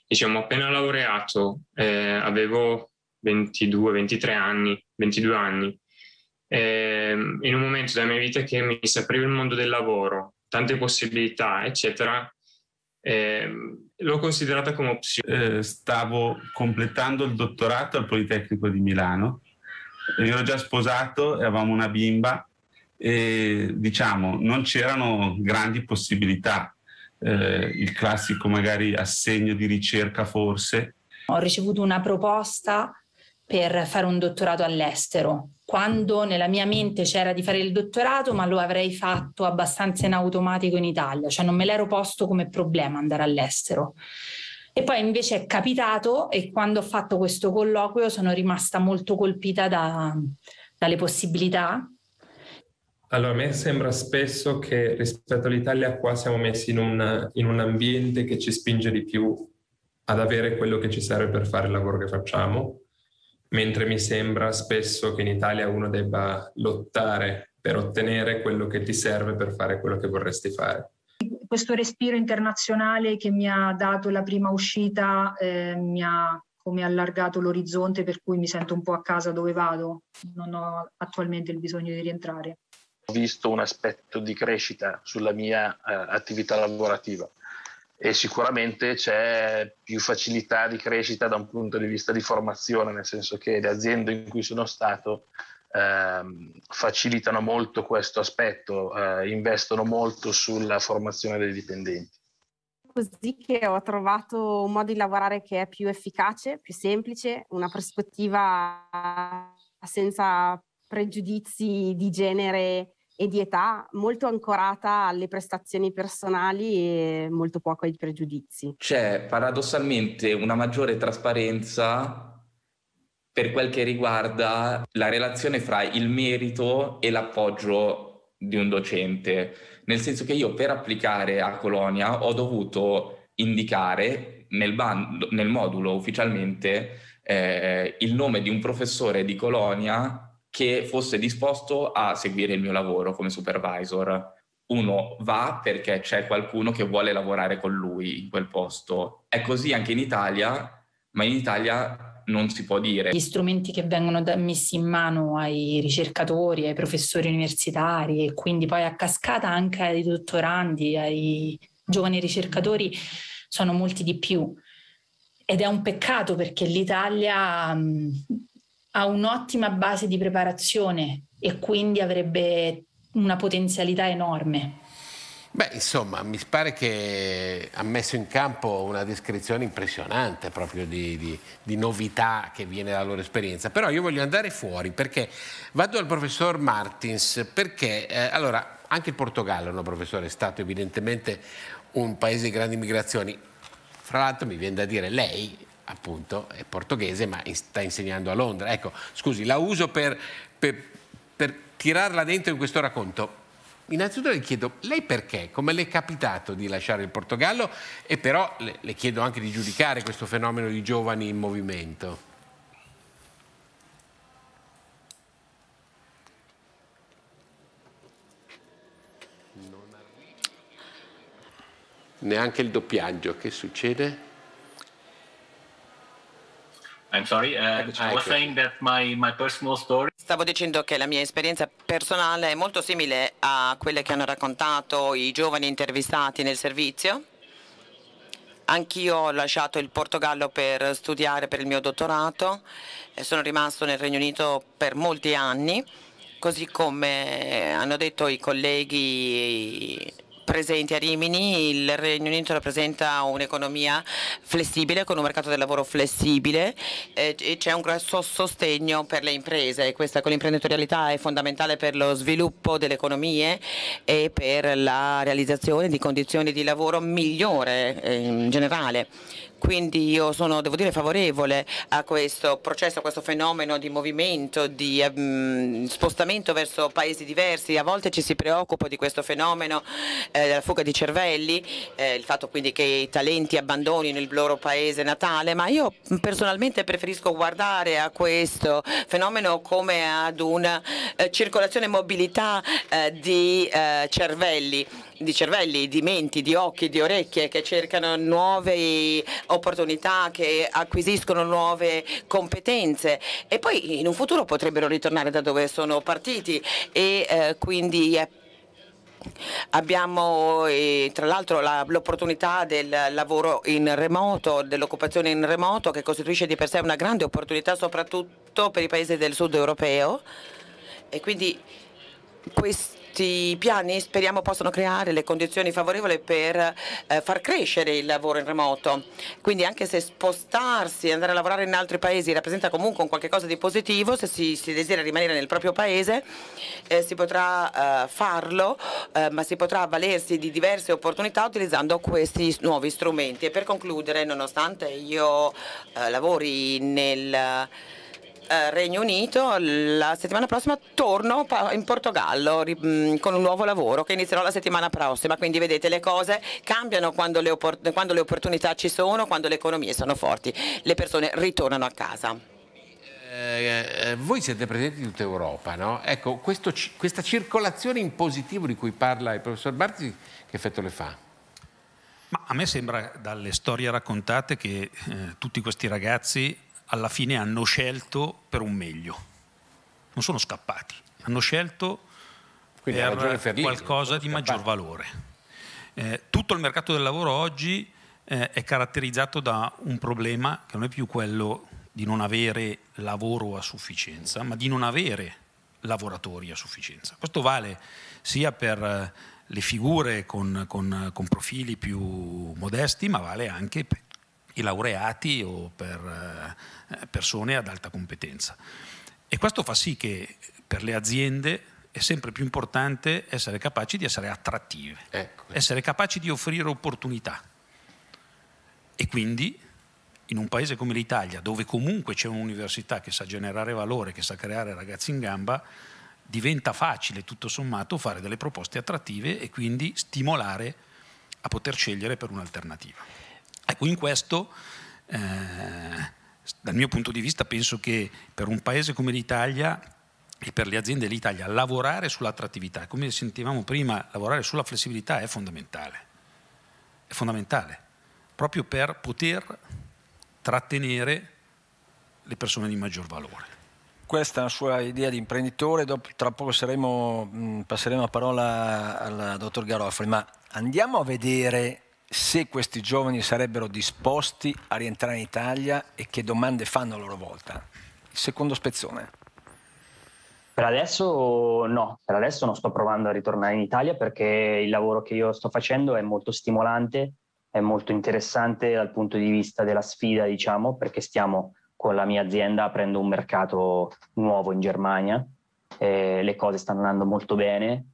diciamo, appena laureato, eh, avevo 22, 23 anni, 22 anni. Eh, in un momento della mia vita che mi si apriva il mondo del lavoro, tante possibilità, eccetera, eh, l'ho considerata come
opzione. Eh, stavo completando il dottorato al Politecnico di Milano, mi ero già sposato e avevamo una bimba e diciamo non c'erano grandi possibilità, eh, il classico magari assegno di ricerca forse.
Ho ricevuto una proposta per fare un dottorato all'estero quando nella mia mente c'era di fare il dottorato, ma lo avrei fatto abbastanza in automatico in Italia, cioè non me l'ero posto come problema andare all'estero. E poi invece è capitato e quando ho fatto questo colloquio sono rimasta molto colpita da, dalle possibilità.
Allora, a me sembra spesso che rispetto all'Italia qua siamo messi in un, in un ambiente che ci spinge di più ad avere quello che ci serve per fare il lavoro che facciamo mentre mi sembra spesso che in Italia uno debba lottare per ottenere quello che ti serve per fare quello che vorresti fare.
Questo respiro internazionale che mi ha dato la prima uscita eh, mi ha come allargato l'orizzonte per cui mi sento un po' a casa dove vado, non ho attualmente il bisogno di rientrare.
Ho visto un aspetto di crescita sulla mia eh, attività lavorativa e sicuramente c'è più facilità di crescita da un punto di vista di formazione, nel senso che le aziende in cui sono stato ehm, facilitano molto questo aspetto, eh, investono
molto sulla formazione dei dipendenti.
Così che ho trovato un modo di lavorare che è più efficace, più semplice, una prospettiva senza pregiudizi di genere e di età molto ancorata alle prestazioni personali e molto poco ai pregiudizi.
C'è paradossalmente una maggiore trasparenza per quel che riguarda la relazione fra il merito e l'appoggio di un docente, nel senso che io per applicare a Colonia ho dovuto indicare nel, bando, nel modulo ufficialmente eh, il nome di un professore di Colonia che fosse disposto a seguire il mio lavoro come supervisor. Uno va perché c'è qualcuno che vuole lavorare con lui in quel posto. È così anche in Italia, ma in Italia non si può dire. Gli
strumenti che vengono messi in mano ai ricercatori, ai professori universitari e quindi poi a cascata anche ai dottorandi, ai giovani ricercatori, sono molti di più. Ed è un peccato perché l'Italia... Mh, ha un'ottima base di preparazione e quindi avrebbe una potenzialità enorme.
Beh, insomma, mi pare che ha messo in campo una descrizione impressionante proprio di, di, di, novità che viene dalla loro esperienza. Però io voglio andare fuori perché vado al professor Martins perché, eh, allora, anche il Portogallo, no, professore, è stato evidentemente un paese di grandi migrazioni. Fra l'altro mi viene da dire, lei appunto è portoghese ma sta insegnando a Londra. Ecco, scusi, la uso per, per, per tirarla dentro in questo racconto. Innanzitutto le chiedo, lei perché? Come le è capitato di lasciare il Portogallo? E però le, le chiedo anche di giudicare questo fenomeno di giovani in movimento. Neanche il doppiaggio, che succede?
I'm sorry, uh, I was saying that my, my personal story. Stavo dicendo che la mia esperienza personale è molto simile a quelle che hanno raccontato i giovani intervistati nel servizio. Anch'io ho lasciato il Portogallo per studiare per il mio dottorato e sono rimasto nel Regno Unito per molti anni, così come hanno detto i colleghi presenti a Rimini, il Regno Unito rappresenta un'economia flessibile con un mercato del lavoro flessibile eh, e c'è un grosso sostegno per le imprese e questa con l'imprenditorialità è fondamentale per lo sviluppo delle economie e per la realizzazione di condizioni di lavoro migliore eh, in generale. Quindi io sono, devo dire, favorevole a questo processo, a questo fenomeno di movimento, di um, spostamento verso paesi diversi. A volte ci si preoccupa di questo fenomeno eh, della fuga di cervelli, eh, il fatto quindi che i talenti abbandonino il loro paese natale, ma io personalmente preferisco guardare a questo fenomeno come ad una eh, circolazione e mobilità eh, di eh, cervelli di cervelli, di menti, di occhi, di orecchie che cercano nuove opportunità, che acquisiscono nuove competenze e poi in un futuro potrebbero ritornare da dove sono partiti e eh, quindi è Abbiamo eh, tra l'altro l'opportunità la, del lavoro in remoto, dell'occupazione in remoto che costituisce di per sé una grande opportunità soprattutto per i paesi del sud europeo e quindi questo questi piani speriamo possano creare le condizioni favorevoli per eh, far crescere il lavoro in remoto, quindi anche se spostarsi e andare a lavorare in altri paesi rappresenta comunque un qualcosa di positivo, se si, si desidera rimanere nel proprio paese eh, si potrà eh, farlo, eh, ma si potrà avvalersi di diverse opportunità utilizzando questi nuovi strumenti. E per concludere, nonostante io eh, lavori nel eh, Regno Unito, la settimana prossima torno in Portogallo mm, con un nuovo lavoro che inizierò la settimana prossima, quindi vedete le cose cambiano quando le, quando le opportunità ci sono, quando le economie sono forti, le persone ritornano a casa.
Eh, eh, voi siete presenti in tutta Europa, no? Ecco, questo, questa circolazione in positivo di cui parla il professor Barzi,
che effetto le fa? Ma a me sembra dalle storie raccontate che eh, tutti questi ragazzi alla fine hanno scelto per un meglio, non sono scappati, hanno scelto Quindi per Ferrini, qualcosa di maggior valore. Eh, tutto il mercato del lavoro oggi eh, è caratterizzato da un problema che non è più quello di non avere lavoro a sufficienza, ma di non avere lavoratori a sufficienza. Questo vale sia per eh, le figure con, con, con profili più modesti, ma vale anche per i laureati o per eh, persone ad alta competenza. E questo fa sì che per le aziende è sempre più importante essere capaci di essere attrattive, ecco. essere capaci di offrire opportunità. E quindi in un paese come l'Italia, dove comunque c'è un'università che sa generare valore, che sa creare ragazzi in gamba, diventa facile tutto sommato fare delle proposte attrattive e quindi stimolare a poter scegliere per un'alternativa. Ecco, in questo, eh, dal mio punto di vista, penso che per un paese come l'Italia e per le aziende dell'Italia lavorare sull'attrattività, come sentivamo prima, lavorare sulla flessibilità è fondamentale. È fondamentale, proprio per poter trattenere le persone di maggior valore questa è la sua
idea di imprenditore, dopo, tra poco saremo, mm, passeremo la parola al dottor Garofri, ma andiamo a vedere se questi giovani sarebbero disposti a rientrare in Italia e che domande fanno a loro volta. secondo spezzone.
Per adesso no, per adesso non sto provando a ritornare in Italia perché il lavoro che io sto facendo è molto stimolante, è molto interessante dal punto di vista della sfida, diciamo, perché stiamo con la mia azienda aprendo un mercato nuovo in Germania, eh, le cose stanno andando molto bene.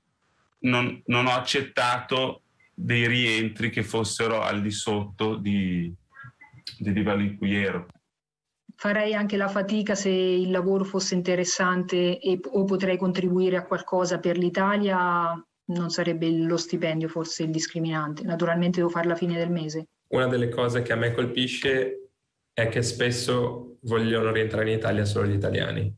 non, non ho accettato dei rientri che fossero al di sotto di, del livello in cui ero.
Farei anche la fatica se il lavoro fosse interessante e, o potrei contribuire a qualcosa per l'Italia, non sarebbe lo stipendio forse il discriminante. Naturalmente devo fare la fine del mese.
Una delle cose che a me colpisce è che spesso vogliono rientrare in Italia solo gli italiani.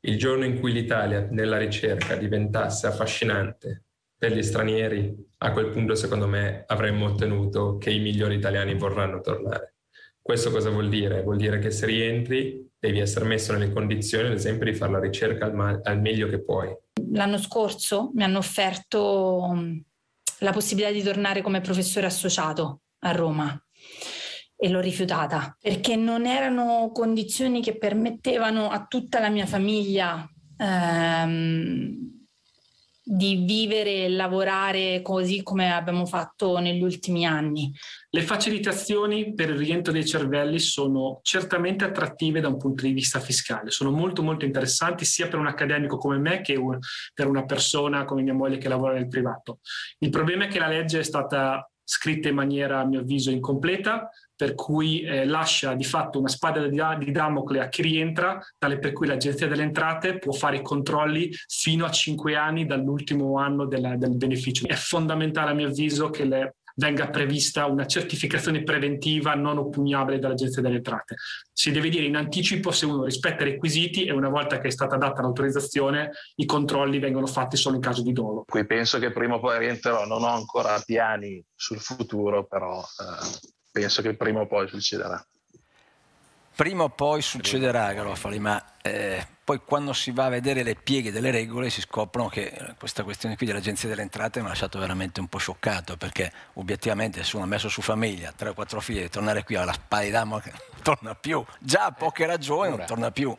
Il giorno in cui l'Italia nella ricerca diventasse affascinante degli stranieri, a quel punto secondo me avremmo ottenuto che i migliori italiani vorranno tornare. Questo cosa vuol dire? Vuol dire che se rientri devi essere messo nelle condizioni, ad esempio, di fare la ricerca al, ma- al meglio che puoi.
L'anno scorso mi hanno offerto mm, la possibilità di tornare come professore associato a Roma e l'ho rifiutata perché non erano condizioni che permettevano a tutta la mia famiglia ehm, di vivere e lavorare così come abbiamo fatto negli ultimi anni.
Le facilitazioni per il rientro dei cervelli sono certamente attrattive da un punto di vista fiscale, sono molto molto interessanti sia per un accademico come me che per una persona come mia moglie che lavora nel privato. Il problema è che la legge è stata scritta in maniera a mio avviso incompleta, per cui eh, lascia di fatto una spada di, di Damocle a chi rientra, tale per cui l'Agenzia delle Entrate può fare i controlli fino a cinque anni dall'ultimo anno della, del beneficio. È fondamentale a mio avviso che le, venga prevista una certificazione preventiva non oppugnabile dall'Agenzia delle Entrate. Si deve dire in anticipo se uno rispetta i requisiti e una volta che è stata data l'autorizzazione i controlli vengono fatti solo in caso di dolo.
Qui penso che prima o poi rientrerò, non ho ancora piani sul futuro, però eh, penso che prima o poi succederà.
Prima o poi succederà, Garofali, ma eh, poi quando si va a vedere le pieghe delle regole si scoprono che eh, questa questione qui dell'Agenzia delle Entrate mi ha lasciato veramente un po' scioccato, perché obiettivamente se uno ha messo su famiglia, tre o quattro figli, e tornare qui alla pari d'amo non torna più, già a poche eh, ragioni non torna più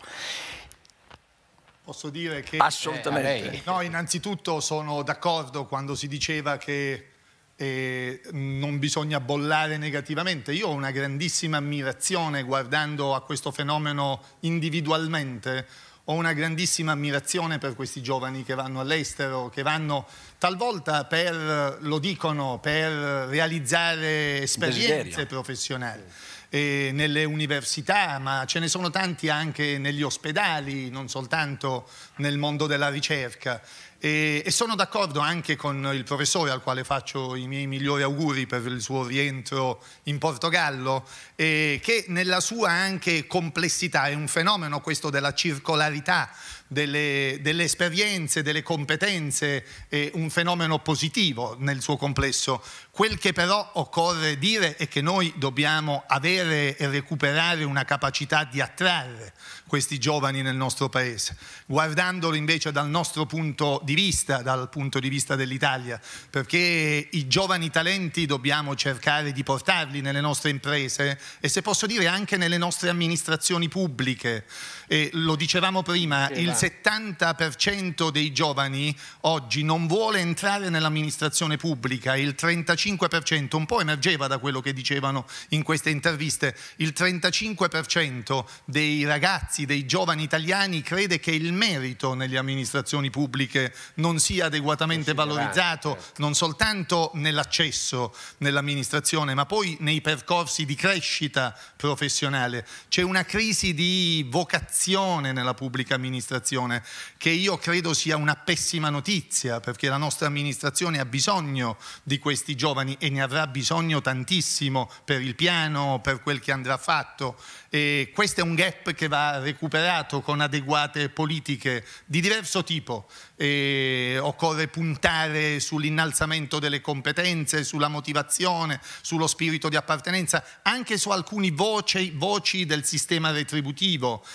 posso
dire che... Assolutamente. Eh, no, innanzitutto sono d'accordo quando si diceva che eh, non bisogna bollare negativamente. Io ho una grandissima ammirazione guardando a questo fenomeno individualmente, ho una grandissima ammirazione per questi giovani che vanno all'estero, che vanno talvolta per, lo dicono, per realizzare esperienze Desiderio. professionali. E nelle università, ma ce ne sono tanti anche negli ospedali, non soltanto nel mondo della ricerca. E, e, sono d'accordo anche con il professore al quale faccio i miei migliori auguri per il suo rientro in Portogallo, eh, che nella sua anche complessità è un fenomeno questo della circolarità delle, delle esperienze, delle competenze, è eh, un fenomeno positivo nel suo complesso. Quel che però occorre dire è che noi dobbiamo avere e recuperare una capacità di attrarre questi giovani nel nostro paese, guardandolo invece dal nostro punto di vista, dal punto di vista dell'Italia, perché i giovani talenti dobbiamo cercare di portarli nelle nostre imprese e se posso dire anche nelle nostre amministrazioni pubbliche. E lo dicevamo prima, il, 70% dei giovani oggi non vuole entrare nell'amministrazione pubblica, il 35%, un po' emergeva da quello che dicevano in queste interviste, il 35% dei ragazzi, dei giovani italiani crede che il merito nelle amministrazioni pubbliche non sia adeguatamente valorizzato, non soltanto nell'accesso nell'amministrazione, ma poi nei percorsi di crescita professionale. C'è una crisi di vocazione nella pubblica amministrazione amministrazione, che io credo sia una pessima notizia, perché la nostra amministrazione ha bisogno di questi giovani e ne avrà bisogno tantissimo per il piano, per quel che andrà fatto. E questo è un gap che va recuperato con adeguate politiche di diverso tipo. E occorre puntare sull'innalzamento delle competenze, sulla motivazione, sullo spirito di appartenenza, anche su alcune voci, voci del sistema retributivo,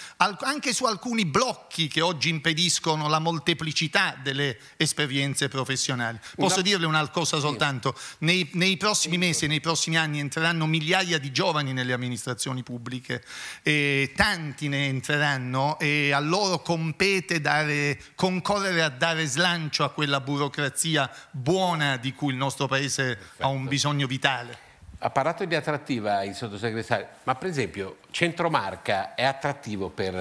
anche su alcuni blocchi che oggi impediscono la molteplicità delle esperienze professionali. Posso una... dirle una cosa soltanto? Nei, nei prossimi mesi e nei prossimi anni entreranno migliaia di giovani nelle amministrazioni pubbliche e tanti ne entreranno e a loro compete dare, concorrere a dare slancio a quella burocrazia buona di cui il nostro Paese Perfetto. ha un bisogno vitale.
Ha parlato di attrattiva il sottosegretario, ma per esempio Centromarca è attrattivo per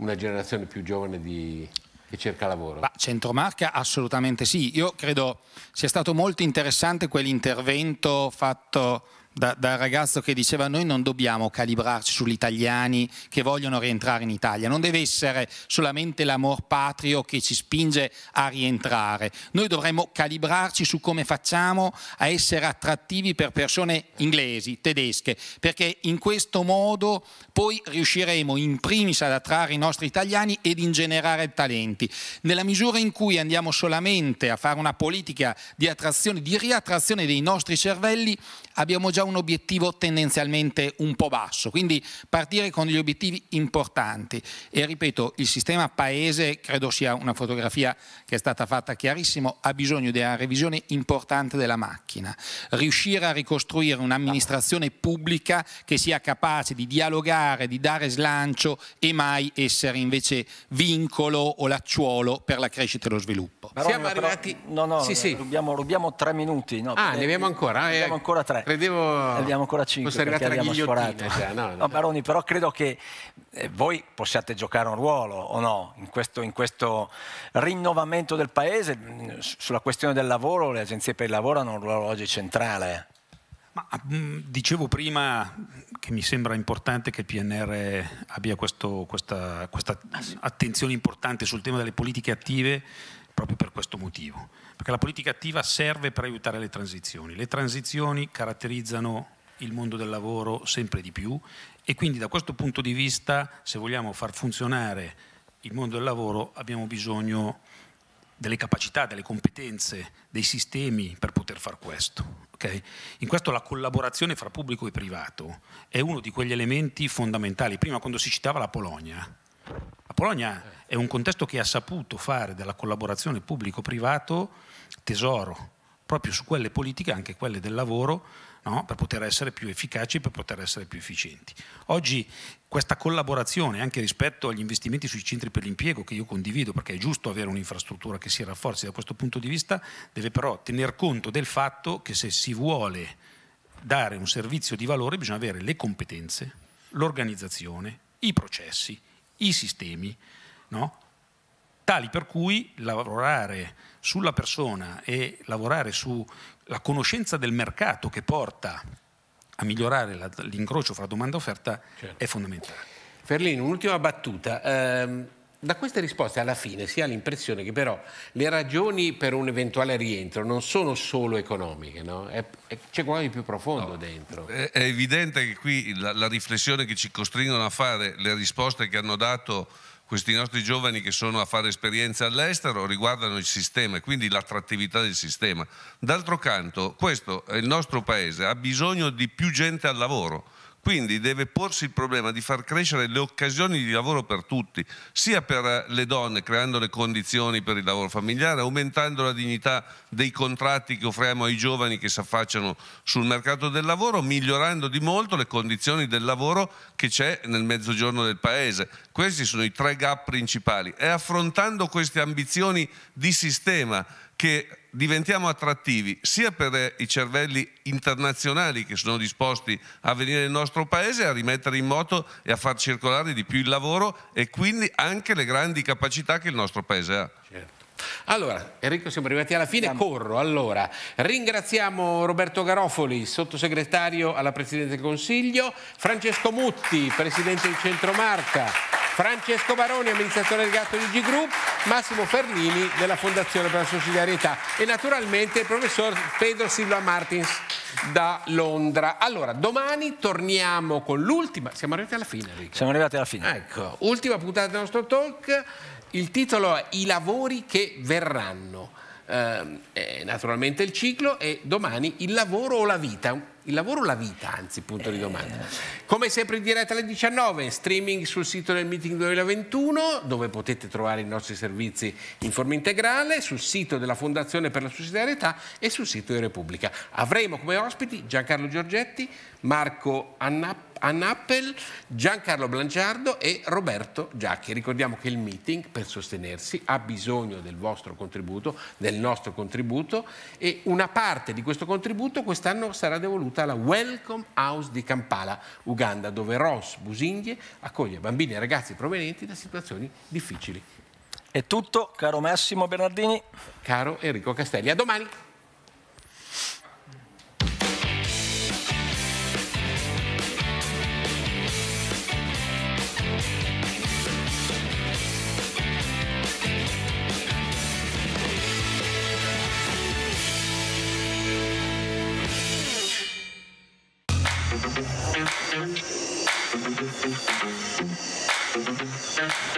una generazione più giovane di,
che cerca lavoro? Bah, Centromarca assolutamente sì, io credo sia stato molto interessante quell'intervento fatto da, dal ragazzo che diceva noi non dobbiamo calibrarci sugli italiani che vogliono rientrare in Italia, non deve essere solamente l'amor patrio che ci spinge a rientrare, noi dovremmo calibrarci su come facciamo a essere attrattivi per persone inglesi, tedesche, perché in questo modo poi riusciremo in primis ad attrarre i nostri italiani ed ingenerare talenti. Nella misura in cui andiamo solamente a fare una politica di attrazione, di riattrazione dei nostri cervelli, abbiamo già un obiettivo tendenzialmente un po' basso, quindi partire con degli obiettivi importanti e ripeto il sistema paese credo sia una fotografia che è stata fatta chiarissimo, ha bisogno di una revisione importante della macchina, riuscire a ricostruire un'amministrazione pubblica che sia capace di dialogare, di dare slancio e mai essere invece vincolo o lacciuolo per la crescita e lo sviluppo. Marone,
Siamo arrivati... Però, no, no, sì, sì. Rubiamo, rubiamo, tre minuti. No, ah, ne abbiamo ancora? Ne eh, abbiamo ancora tre credevo... Abbiamo ancora 5 perché, perché abbiamo sforato. Cioè, no, no. no, Baroni, però credo che eh, voi possiate giocare un ruolo o no in questo, in questo rinnovamento del paese. Mm, sulla questione del lavoro le agenzie per il lavoro hanno un
ruolo oggi centrale. Ma, mm, dicevo prima che mi sembra importante che il PNR abbia questo, questa, questa ah, attenzione importante sul tema delle politiche attive proprio per questo motivo perché la politica attiva serve per aiutare le transizioni. Le transizioni caratterizzano il mondo del lavoro sempre di più e quindi da questo punto di vista, se vogliamo far funzionare il mondo del lavoro, abbiamo bisogno delle capacità, delle competenze, dei sistemi per poter far questo. Okay? In questo la collaborazione fra pubblico e privato è uno di quegli elementi fondamentali. Prima quando si citava la Polonia, la Polonia è un contesto che ha saputo fare della collaborazione pubblico-privato tesoro proprio su quelle politiche, anche quelle del lavoro, no? per poter essere più efficaci, per poter essere più efficienti. Oggi questa collaborazione anche rispetto agli investimenti sui centri per l'impiego, che io condivido perché è giusto avere un'infrastruttura che si rafforzi da questo punto di vista, deve però tener conto del fatto che se si vuole dare un servizio di valore bisogna avere le competenze, l'organizzazione, i processi, i sistemi, no? tali per cui lavorare sulla persona e lavorare sulla conoscenza del mercato che porta a migliorare l'incrocio fra domanda e offerta
certo.
è
fondamentale. Ferlino, un'ultima battuta. Eh, da queste risposte alla fine
si ha l'impressione che però le ragioni per un eventuale rientro non sono solo economiche, no? è, è, c'è qualcosa di più profondo no,
dentro. È, è, evidente che qui la, la riflessione che ci costringono a fare le risposte che hanno dato questi nostri giovani che sono a fare esperienza all'estero riguardano il sistema e quindi l'attrattività del sistema. D'altro canto, questo, eh, il nostro paese ha bisogno di più gente al lavoro quindi deve porsi il problema di far crescere le occasioni di lavoro per tutti, sia per le donne, creando le condizioni per il lavoro familiare, aumentando la dignità dei contratti che offriamo ai giovani che si affacciano sul mercato del lavoro, migliorando di molto le condizioni del lavoro che c'è nel mezzogiorno del paese. Questi sono i tre gap principali. E affrontando queste ambizioni di sistema che diventiamo attrattivi sia per eh, i cervelli internazionali che sono disposti a venire nel nostro paese, a rimettere in moto e a far circolare di più il lavoro e quindi anche le grandi capacità che il nostro paese ha. Certo.
Allora, Enrico, siamo arrivati alla fine, corro. Allora, ringraziamo Roberto Garofoli, sottosegretario alla Presidenza del Consiglio, Francesco Mutti, Presidente di Centromarca, Francesco Baroni, amministratore delegato di G Group, Massimo Ferlini della Fondazione per la Sussidiarietà e naturalmente il professor Pedro Silva Martins da Londra. Allora, domani torniamo con l'ultima, siamo arrivati alla fine Enrico. Siamo arrivati alla fine. Ecco, ultima puntata del nostro talk. Il titolo è I lavori che verranno. Eh, naturalmente il ciclo e domani il lavoro o la vita. Il lavoro o la vita, anzi, punto di domanda. Eh. Come sempre in diretta alle 19, streaming sul sito del Meeting 2021, dove potete trovare i nostri servizi in forma integrale, sul sito della Fondazione per la Sussidiarietà e sul sito di Repubblica. Avremo come ospiti Giancarlo Giorgetti, Marco Annappi, a Nappel, Giancarlo Blanciardo e Roberto Giacchi. Ricordiamo che il meeting per sostenersi ha bisogno del vostro contributo, del nostro contributo e una parte di questo contributo quest'anno sarà devoluta alla Welcome House di Kampala, Uganda, dove Ross Busindie accoglie bambini e ragazzi provenienti da situazioni difficili. È tutto, caro Massimo Bernardini. Caro Enrico Castelli, a domani.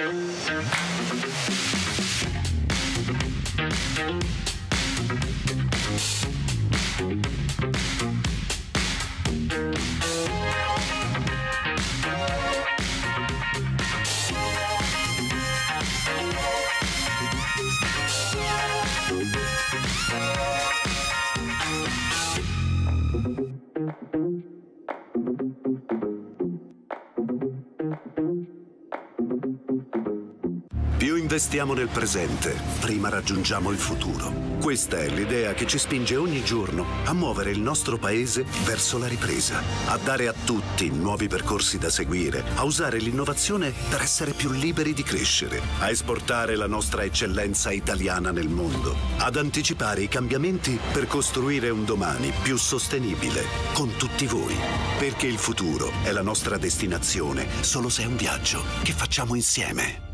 Thank you.
investiamo nel presente, prima raggiungiamo il futuro. Questa è l'idea che ci spinge ogni giorno a muovere il nostro paese verso la ripresa, a dare a tutti nuovi percorsi da seguire, a usare l'innovazione per essere più liberi di crescere, a esportare la nostra eccellenza italiana nel mondo, ad anticipare i cambiamenti per costruire un domani più sostenibile, con tutti voi. Perché il futuro è la nostra destinazione solo se è un viaggio che facciamo insieme.